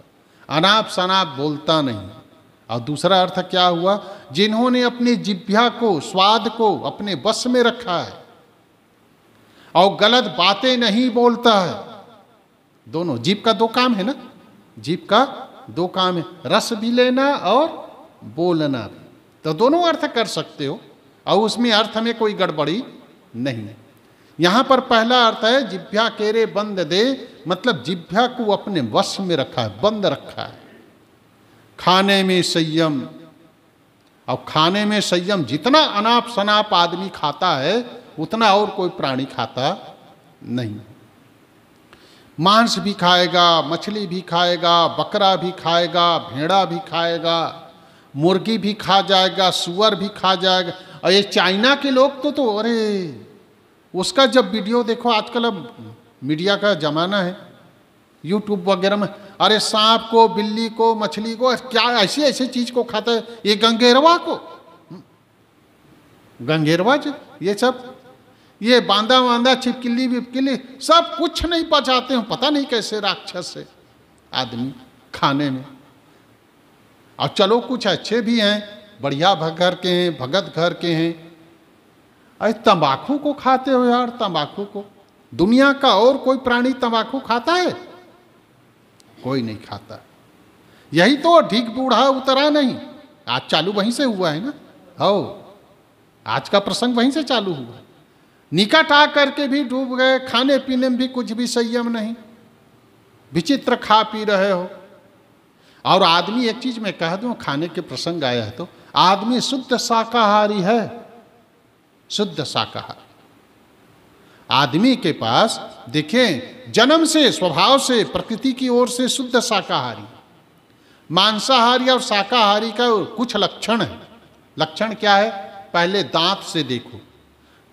अनाप शनाप बोलता नहीं और दूसरा अर्थ क्या हुआ जिन्होंने अपने जिभ्या को स्वाद को अपने बस में रखा है और गलत बातें नहीं बोलता है दोनों जीप का दो काम है ना जीप का दो काम है रस भी लेना और बोलना भी तो दोनों अर्थ कर सकते हो और उसमें अर्थ में कोई गड़बड़ी नहीं है यहां पर पहला अर्थ है जिभ्या केरे बंद दे मतलब जिभ्या को अपने वश में रखा है बंद रखा है खाने में संयम और खाने में संयम जितना अनाप शनाप आदमी खाता है उतना और कोई प्राणी खाता नहीं मांस भी खाएगा मछली भी खाएगा बकरा भी खाएगा भेड़ा भी खाएगा मुर्गी भी खा जाएगा सुअर भी खा जाएगा और ये चाइना के लोग तो तो अरे उसका जब वीडियो देखो आजकल अब मीडिया का ज़माना है यूट्यूब वगैरह में अरे सांप को बिल्ली को मछली को क्या ऐसी ऐसी चीज़ को खाता है ये गंगेरवा को गंगेरवा जो ये सब ये बांदा बांदा छिपकिली विपकिली सब कुछ नहीं पचाते हो पता नहीं कैसे राक्षस है आदमी खाने में और चलो कुछ अच्छे भी हैं बढ़िया घर के हैं भगत घर के हैं अरे तंबाकू को खाते हो यार तंबाकू को दुनिया का और कोई प्राणी तंबाकू खाता है कोई नहीं खाता यही तो ढीक बूढ़ा उतरा नहीं आज चालू वहीं से हुआ है ना हो आज का प्रसंग वहीं से चालू हुआ है निकट आ करके भी डूब गए खाने पीने में भी कुछ भी संयम नहीं विचित्र खा पी रहे हो और आदमी एक चीज मैं कह दू खाने के प्रसंग आया है तो आदमी शुद्ध शाकाहारी है शुद्ध शाकाहारी आदमी के पास देखें जन्म से स्वभाव से प्रकृति की ओर से शुद्ध शाकाहारी मांसाहारी और शाकाहारी का कुछ लक्षण है लक्षण क्या है पहले दांत से देखो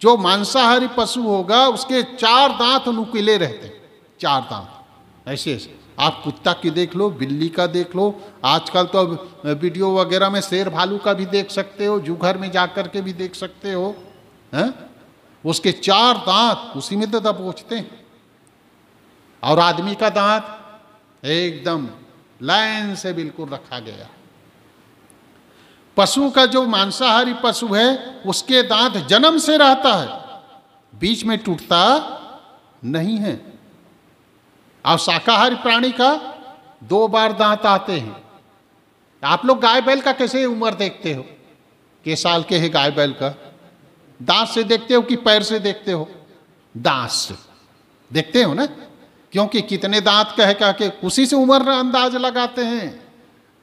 जो मांसाहारी पशु होगा उसके चार दांत नुकीले रहते हैं चार दांत ऐसे ऐसे आप कुत्ता की देख लो बिल्ली का देख लो आजकल तो अब वीडियो वगैरह में शेर भालू का भी देख सकते हो जूघर में कर के भी देख सकते हो हैं उसके चार दांत उसी में तो दबोचते हैं और आदमी का दांत एकदम लाइन से बिल्कुल रखा गया पशु का जो मांसाहारी पशु है उसके दांत जन्म से रहता है बीच में टूटता नहीं है और शाकाहारी प्राणी का दो बार दांत आते हैं आप लोग गाय बैल का कैसे उम्र देखते हो के साल के है गाय बैल का दांत से देखते हो कि पैर से देखते हो दांत से देखते हो ना क्योंकि कितने दांत कह कह के उसी से उम्र अंदाज लगाते हैं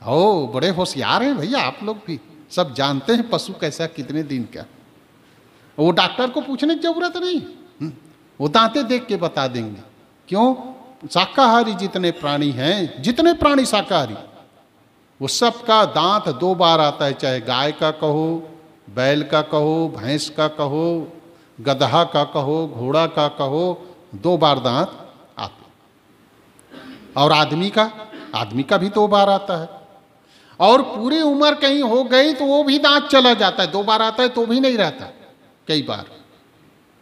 हो बड़े होशियार हैं भैया आप लोग भी सब जानते हैं पशु कैसा कितने दिन का वो डॉक्टर को पूछने की जरूरत नहीं हम्म, वो दांते देख के बता देंगे क्यों शाकाहारी जितने प्राणी हैं जितने प्राणी शाकाहारी वो सबका दांत दो बार आता है चाहे गाय का कहो बैल का कहो भैंस का कहो गधा का कहो घोड़ा का कहो दो बार दांत आते और आदमी का आदमी का भी दो बार आता है और पूरी उम्र कहीं हो गई तो वो भी दांत चला जाता है दो बार आता है तो भी नहीं रहता कई बार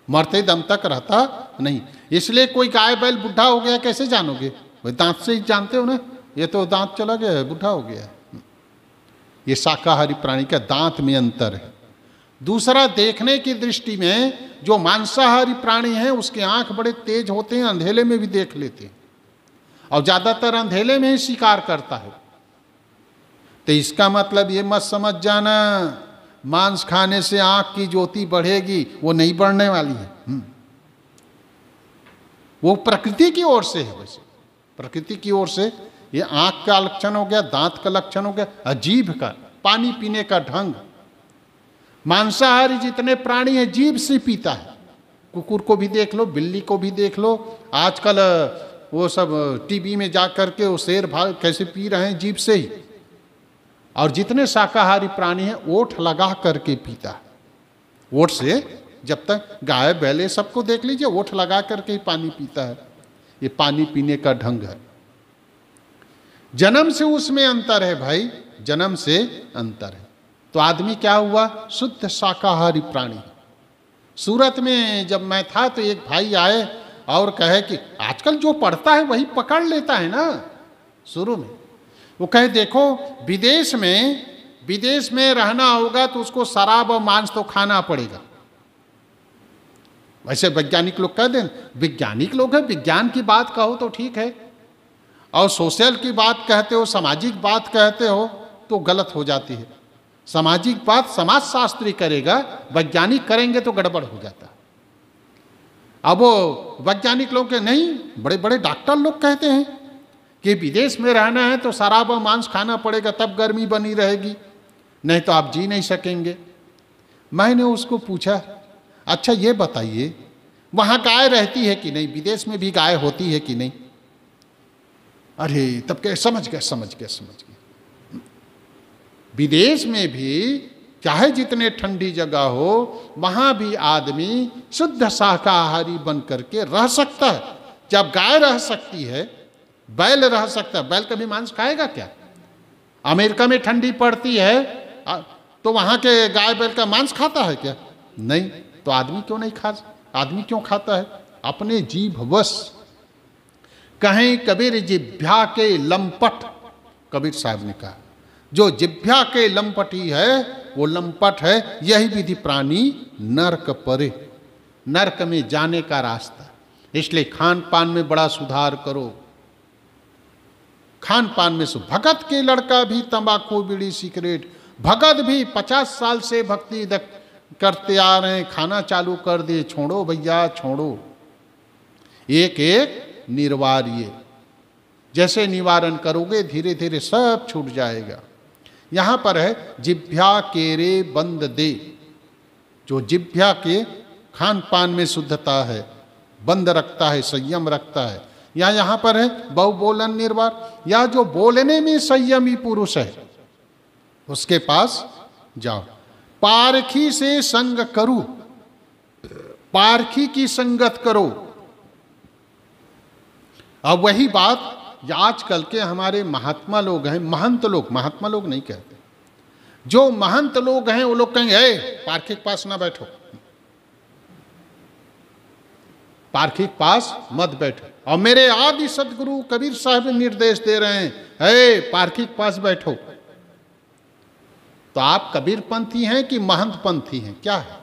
मरते दम तक रहता नहीं इसलिए कोई गाय बैल बुढ़ा हो गया कैसे जानोगे भाई दांत से ही जानते हो ना ये तो दांत चला गया है बुढ़ा हो गया ये शाकाहारी प्राणी का दांत में अंतर है दूसरा देखने की दृष्टि में जो मांसाहारी प्राणी है उसके आंख बड़े तेज होते हैं अंधेले में भी देख लेते हैं और ज़्यादातर अंधेले में ही शिकार करता है तो इसका मतलब ये मत समझ जाना मांस खाने से आँख की ज्योति बढ़ेगी वो नहीं बढ़ने वाली है हम्म। वो प्रकृति की ओर से है वैसे प्रकृति की ओर से ये आँख का लक्षण हो गया दांत का लक्षण हो गया अजीब का पानी पीने का ढंग मांसाहारी जितने प्राणी हैं जीव से पीता है कुकुर को भी देख लो बिल्ली को भी देख लो आजकल वो सब टीवी में जा कर के वो शेर भाग कैसे पी रहे हैं जीप से ही और जितने शाकाहारी प्राणी हैं ओठ लगा करके पीता है ओठ से जब तक गाय बैले सबको देख लीजिए ओठ लगा करके ही पानी पीता है ये पानी पीने का ढंग है जन्म से उसमें अंतर है भाई जन्म से अंतर है तो आदमी क्या हुआ शुद्ध शाकाहारी प्राणी सूरत में जब मैं था तो एक भाई आए और कहे कि आजकल जो पढ़ता है वही पकड़ लेता है ना शुरू में वो कहे देखो विदेश में विदेश में रहना होगा तो उसको शराब और मांस तो खाना पड़ेगा वैसे वैज्ञानिक लोग कह दें वैज्ञानिक लोग हैं विज्ञान की बात कहो तो ठीक है और सोशल की बात कहते हो सामाजिक बात कहते हो तो गलत हो जाती है सामाजिक बात समाजशास्त्री करेगा वैज्ञानिक करेंगे तो गड़बड़ हो जाता अब वो वैज्ञानिक लोग नहीं बड़े बड़े डॉक्टर लोग कहते हैं कि विदेश में रहना है तो शराब और मांस खाना पड़ेगा तब गर्मी बनी रहेगी नहीं तो आप जी नहीं सकेंगे मैंने उसको पूछा अच्छा ये बताइए वहाँ गाय रहती है कि नहीं विदेश में भी गाय होती है कि नहीं अरे तब कह समझ गए समझ गए समझ गए विदेश में भी चाहे जितने ठंडी जगह हो वहाँ भी आदमी शुद्ध शाकाहारी बन करके रह सकता है जब गाय रह सकती है बैल रह सकता है बैल कभी मांस खाएगा क्या अमेरिका में ठंडी पड़ती है तो वहां के गाय बैल का मांस खाता है क्या नहीं तो आदमी क्यों नहीं खा आदमी क्यों खाता है अपने जीव वश कहें कबीर जिभ्या के लंपट कबीर साहब ने कहा जो जिभ्या के लंपटी है वो लंपट है यही विधि प्राणी नरक परे नरक में जाने का रास्ता इसलिए खान पान में बड़ा सुधार करो खान पान में से भगत के लड़का भी तंबाकू बीड़ी सिगरेट भगत भी पचास साल से भक्ति करते आ रहे हैं खाना चालू कर दे छोड़ो भैया छोड़ो एक एक निर्वार्य जैसे निवारण करोगे धीरे धीरे सब छूट जाएगा यहाँ पर है जिभ्या केरे बंद दे जो जिभ्या के खान पान में शुद्धता है बंद रखता है संयम रखता है या यहाँ पर है बहुबोलन निर्वार या जो बोलने में संयमी पुरुष है उसके पास जाओ पारखी से संग करो पारखी की संगत करो अब वही बात आजकल के हमारे महात्मा लोग हैं महंत लोग महात्मा लोग नहीं कहते जो महंत लोग हैं वो लोग कहेंगे ए पारखी के पास ना बैठो पारखी के पास मत बैठो और मेरे आदि सदगुरु कबीर साहब निर्देश दे रहे हैं हे पार्थिव पास बैठो तो आप कबीर पंथी हैं कि महंत पंथी हैं क्या है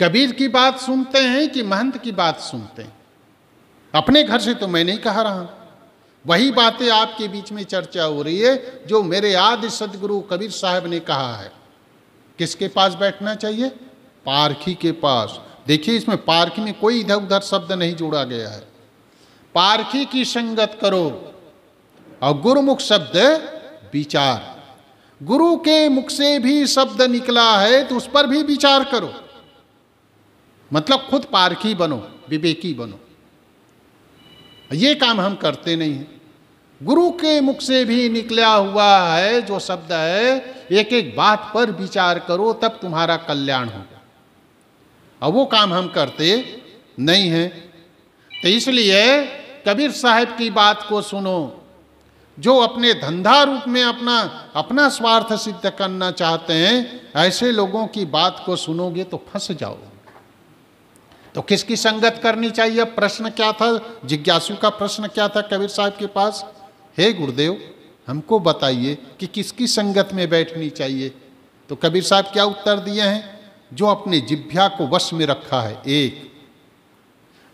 कबीर की बात सुनते हैं कि महंत की बात सुनते हैं अपने घर से तो मैं नहीं कह रहा वही बातें आपके बीच में चर्चा हो रही है जो मेरे आदि सदगुरु कबीर साहब ने कहा है किसके पास बैठना चाहिए पारखी के पास देखिए इसमें पारखी में कोई इधर उधर शब्द नहीं जोड़ा गया है पारखी की संगत करो और गुरुमुख शब्द विचार गुरु के मुख से भी शब्द निकला है तो उस पर भी विचार करो मतलब खुद पारखी बनो विवेकी बनो ये काम हम करते नहीं हैं गुरु के मुख से भी निकला हुआ है जो शब्द है एक एक बात पर विचार करो तब तुम्हारा कल्याण होगा और वो काम हम करते नहीं हैं तो इसलिए कबीर साहब की बात को सुनो जो अपने धंधा रूप में अपना अपना स्वार्थ सिद्ध करना चाहते हैं ऐसे लोगों की बात को सुनोगे तो फंस जाओगे तो किसकी संगत करनी चाहिए प्रश्न क्या था जिज्ञासु का प्रश्न क्या था कबीर साहब के पास हे गुरुदेव हमको बताइए कि किसकी संगत में बैठनी चाहिए तो कबीर साहब क्या उत्तर दिए हैं जो अपने जिभ्या को वश में रखा है एक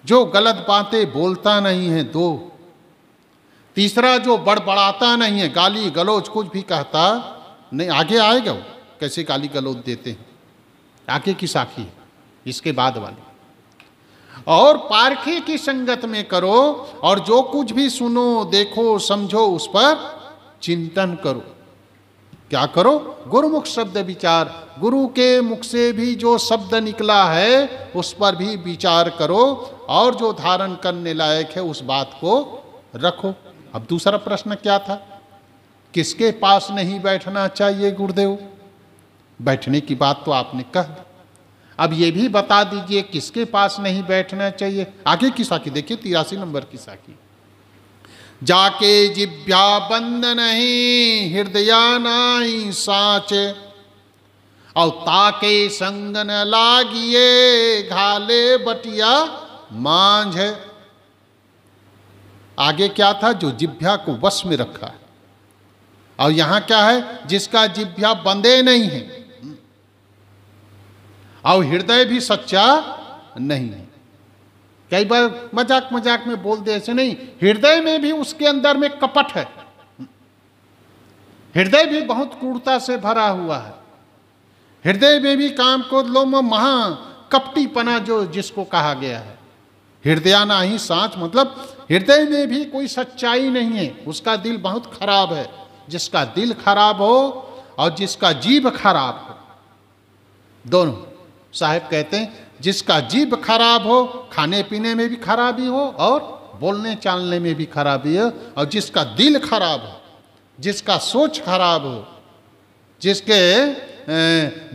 जो गलत बातें बोलता नहीं है दो तीसरा जो बड़बड़ाता नहीं है गाली गलौज कुछ भी कहता नहीं आगे आएगा वो कैसे गाली गलौज देते हैं आगे की साखी है इसके बाद वाले और पारखे की संगत में करो और जो कुछ भी सुनो देखो समझो उस पर चिंतन करो क्या करो गुरुमुख शब्द विचार गुरु के मुख से भी जो शब्द निकला है उस पर भी विचार करो और जो धारण करने लायक है उस बात को रखो अब दूसरा प्रश्न क्या था किसके पास नहीं बैठना चाहिए गुरुदेव बैठने की बात तो आपने कह दी अब ये भी बता दीजिए किसके पास नहीं बैठना चाहिए आगे की साखी देखिए तिरासी नंबर की साखी जाके जिभ्या बंद नहीं हृदया नाई साच और ताके संगन लागिए घाले बटिया मांझ आगे क्या था जो जिभ्या को वश में रखा है और यहां क्या है जिसका जिभ्या बंदे नहीं है और हृदय भी सच्चा नहीं है कई बार मजाक मजाक में बोल दे ऐसे नहीं हृदय में भी उसके अंदर में कपट है हृदय भी बहुत क्रूरता से भरा हुआ है हृदय में भी काम को लो महा कपटीपना जो जिसको कहा गया है हृदयाना ही सांच मतलब हृदय में भी कोई सच्चाई नहीं है उसका दिल बहुत खराब है जिसका दिल खराब हो और जिसका जीव खराब हो दोनों साहब कहते हैं जिसका जीव खराब हो खाने पीने में भी खराबी हो और बोलने चालने में भी खराबी हो और जिसका दिल खराब हो जिसका सोच खराब हो जिसके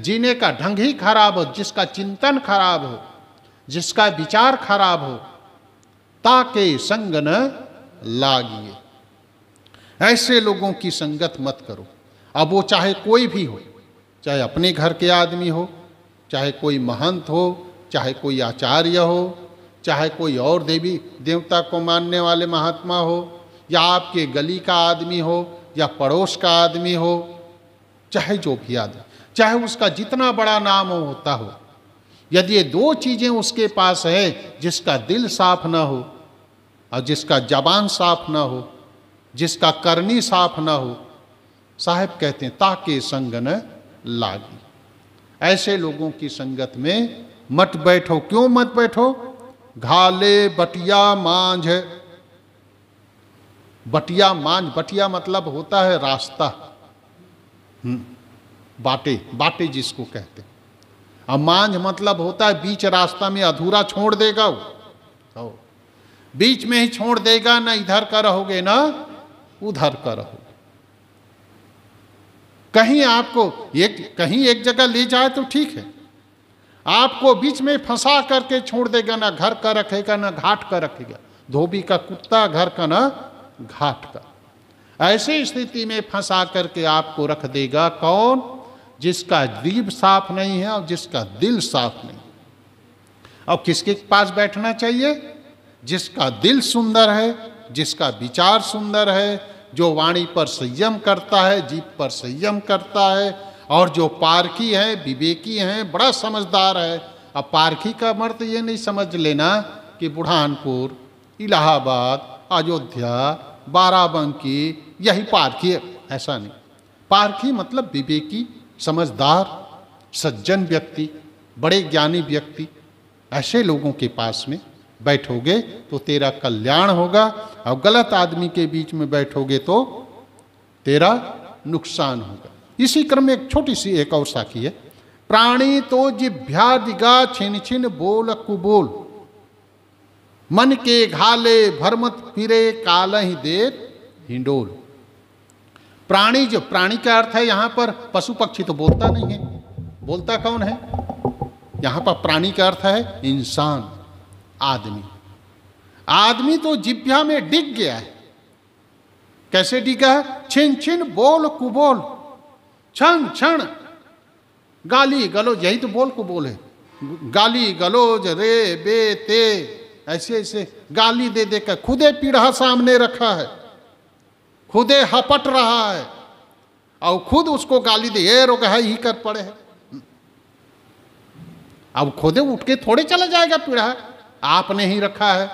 जीने का ढंग ही खराब हो जिसका चिंतन खराब हो जिसका विचार खराब हो ताके संग न लागिए ऐसे लोगों की संगत मत करो अब वो चाहे कोई भी हो चाहे अपने घर के आदमी हो चाहे कोई महंत हो चाहे कोई आचार्य हो चाहे कोई और देवी देवता को मानने वाले महात्मा हो या आपके गली का आदमी हो या पड़ोस का आदमी हो चाहे जो भी आदमी चाहे उसका जितना बड़ा नाम हो होता हो यदि ये दो चीज़ें उसके पास है जिसका दिल साफ ना हो और जिसका जबान साफ ना हो जिसका करनी साफ ना हो साहब कहते हैं ताके संगन लागी ऐसे लोगों की संगत में मत बैठो क्यों मत बैठो घाले बटिया मांझ बटिया मांझ बटिया मतलब होता है रास्ता हम्म, बाटे बाटे जिसको कहते अब मांझ मतलब होता है बीच रास्ता में अधूरा छोड़ देगा वो तो, बीच में ही छोड़ देगा ना इधर का रहोगे ना उधर का रहोगे कहीं आपको एक कहीं एक जगह ले जाए तो ठीक है आपको बीच में फंसा करके छोड़ देगा ना घर का रखेगा ना घाट का रखेगा धोबी का कुत्ता घर का ना घाट का ऐसी स्थिति में फंसा करके आपको रख देगा कौन जिसका दीप साफ नहीं है और जिसका दिल साफ नहीं और किसके पास बैठना चाहिए जिसका दिल सुंदर है जिसका विचार सुंदर है जो वाणी पर संयम करता है जीप पर संयम करता है और जो पारखी है विवेकी है बड़ा समझदार है अब पारखी का मर्द ये नहीं समझ लेना कि बुढ़ानपुर इलाहाबाद अयोध्या बाराबंकी यही पारखी है ऐसा नहीं पारखी मतलब विवेकी समझदार सज्जन व्यक्ति बड़े ज्ञानी व्यक्ति ऐसे लोगों के पास में बैठोगे तो तेरा कल्याण होगा और गलत आदमी के बीच में बैठोगे तो तेरा नुकसान होगा इसी क्रम में एक छोटी सी एक और साखी है प्राणी तो जिभ्या दिगा छिन छिन बोल कुबोल मन के घाले भरमत पिरे काल ही दे हिंडोल प्राणी जो प्राणी का अर्थ है यहां पर पशु पक्षी तो बोलता नहीं है बोलता कौन है यहां पर प्राणी का अर्थ है इंसान आदमी आदमी तो जिभ्या में डिग गया है कैसे डिगा है छिन छिन बोल कुबोल क्षण क्षण गाली गलोज यही तो बोल को बोल है गाली गलोज रे बे ते ऐसे ऐसे गाली दे देकर खुदे पीढ़ा सामने रखा है खुदे हपट रहा है और खुद उसको गाली दे ये रोग है ही कर पड़े है अब खुदे उठ के थोड़े चला जाएगा पीढ़ा आपने ही रखा है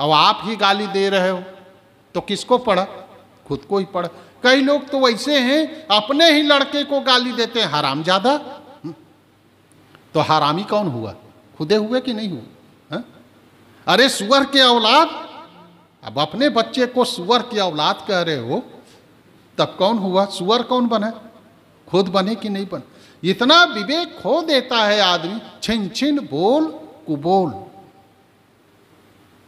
अब आप ही गाली दे रहे हो तो किसको पढ़ा खुद को ही पढ़ा कई लोग तो वैसे हैं अपने ही लड़के को गाली देते हैं हराम ज़्यादा हम्म। तो हरामी कौन हुआ खुदे हुए कि नहीं हुए हा? अरे सुअर के औलाद अब अपने बच्चे को सुअर के औलाद कह रहे हो तब कौन हुआ सुअर कौन बना खुद बने कि नहीं बने इतना विवेक खो देता है आदमी छिन छिन बोल कुबोल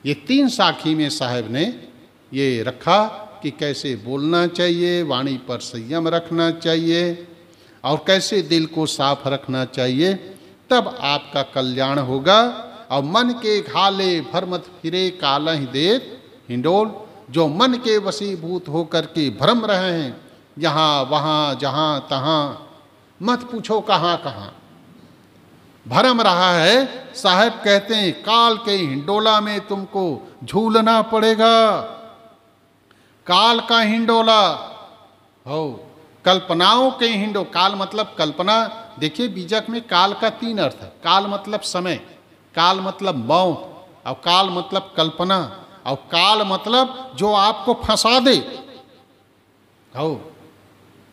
ये तीन साखी में साहब ने ये रखा कि कैसे बोलना चाहिए वाणी पर संयम रखना चाहिए और कैसे दिल को साफ रखना चाहिए तब आपका कल्याण होगा और मन के घाले भरमत फिरे काल ही देत हिंडोल जो मन के वसीभूत होकर के भ्रम रहे हैं यहाँ वहाँ जहाँ तहाँ मत पूछो कहाँ कहाँ भरम रहा है साहब कहते हैं काल के हिंडोला में तुमको झूलना पड़ेगा काल का हिंडोला हो कल्पनाओं के हिंडो काल मतलब कल्पना देखिए बीजक में काल का तीन अर्थ है काल मतलब समय काल मतलब मौत और काल मतलब कल्पना और काल मतलब जो आपको फंसा दे हो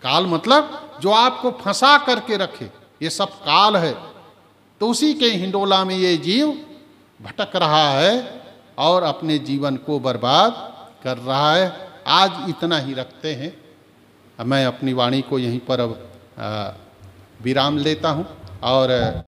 काल मतलब जो आपको फंसा करके रखे ये सब काल है तो उसी के हिंडोला में ये जीव भटक रहा है और अपने जीवन को बर्बाद कर रहा है आज इतना ही रखते हैं मैं अपनी वाणी को यहीं पर अब विराम लेता हूँ और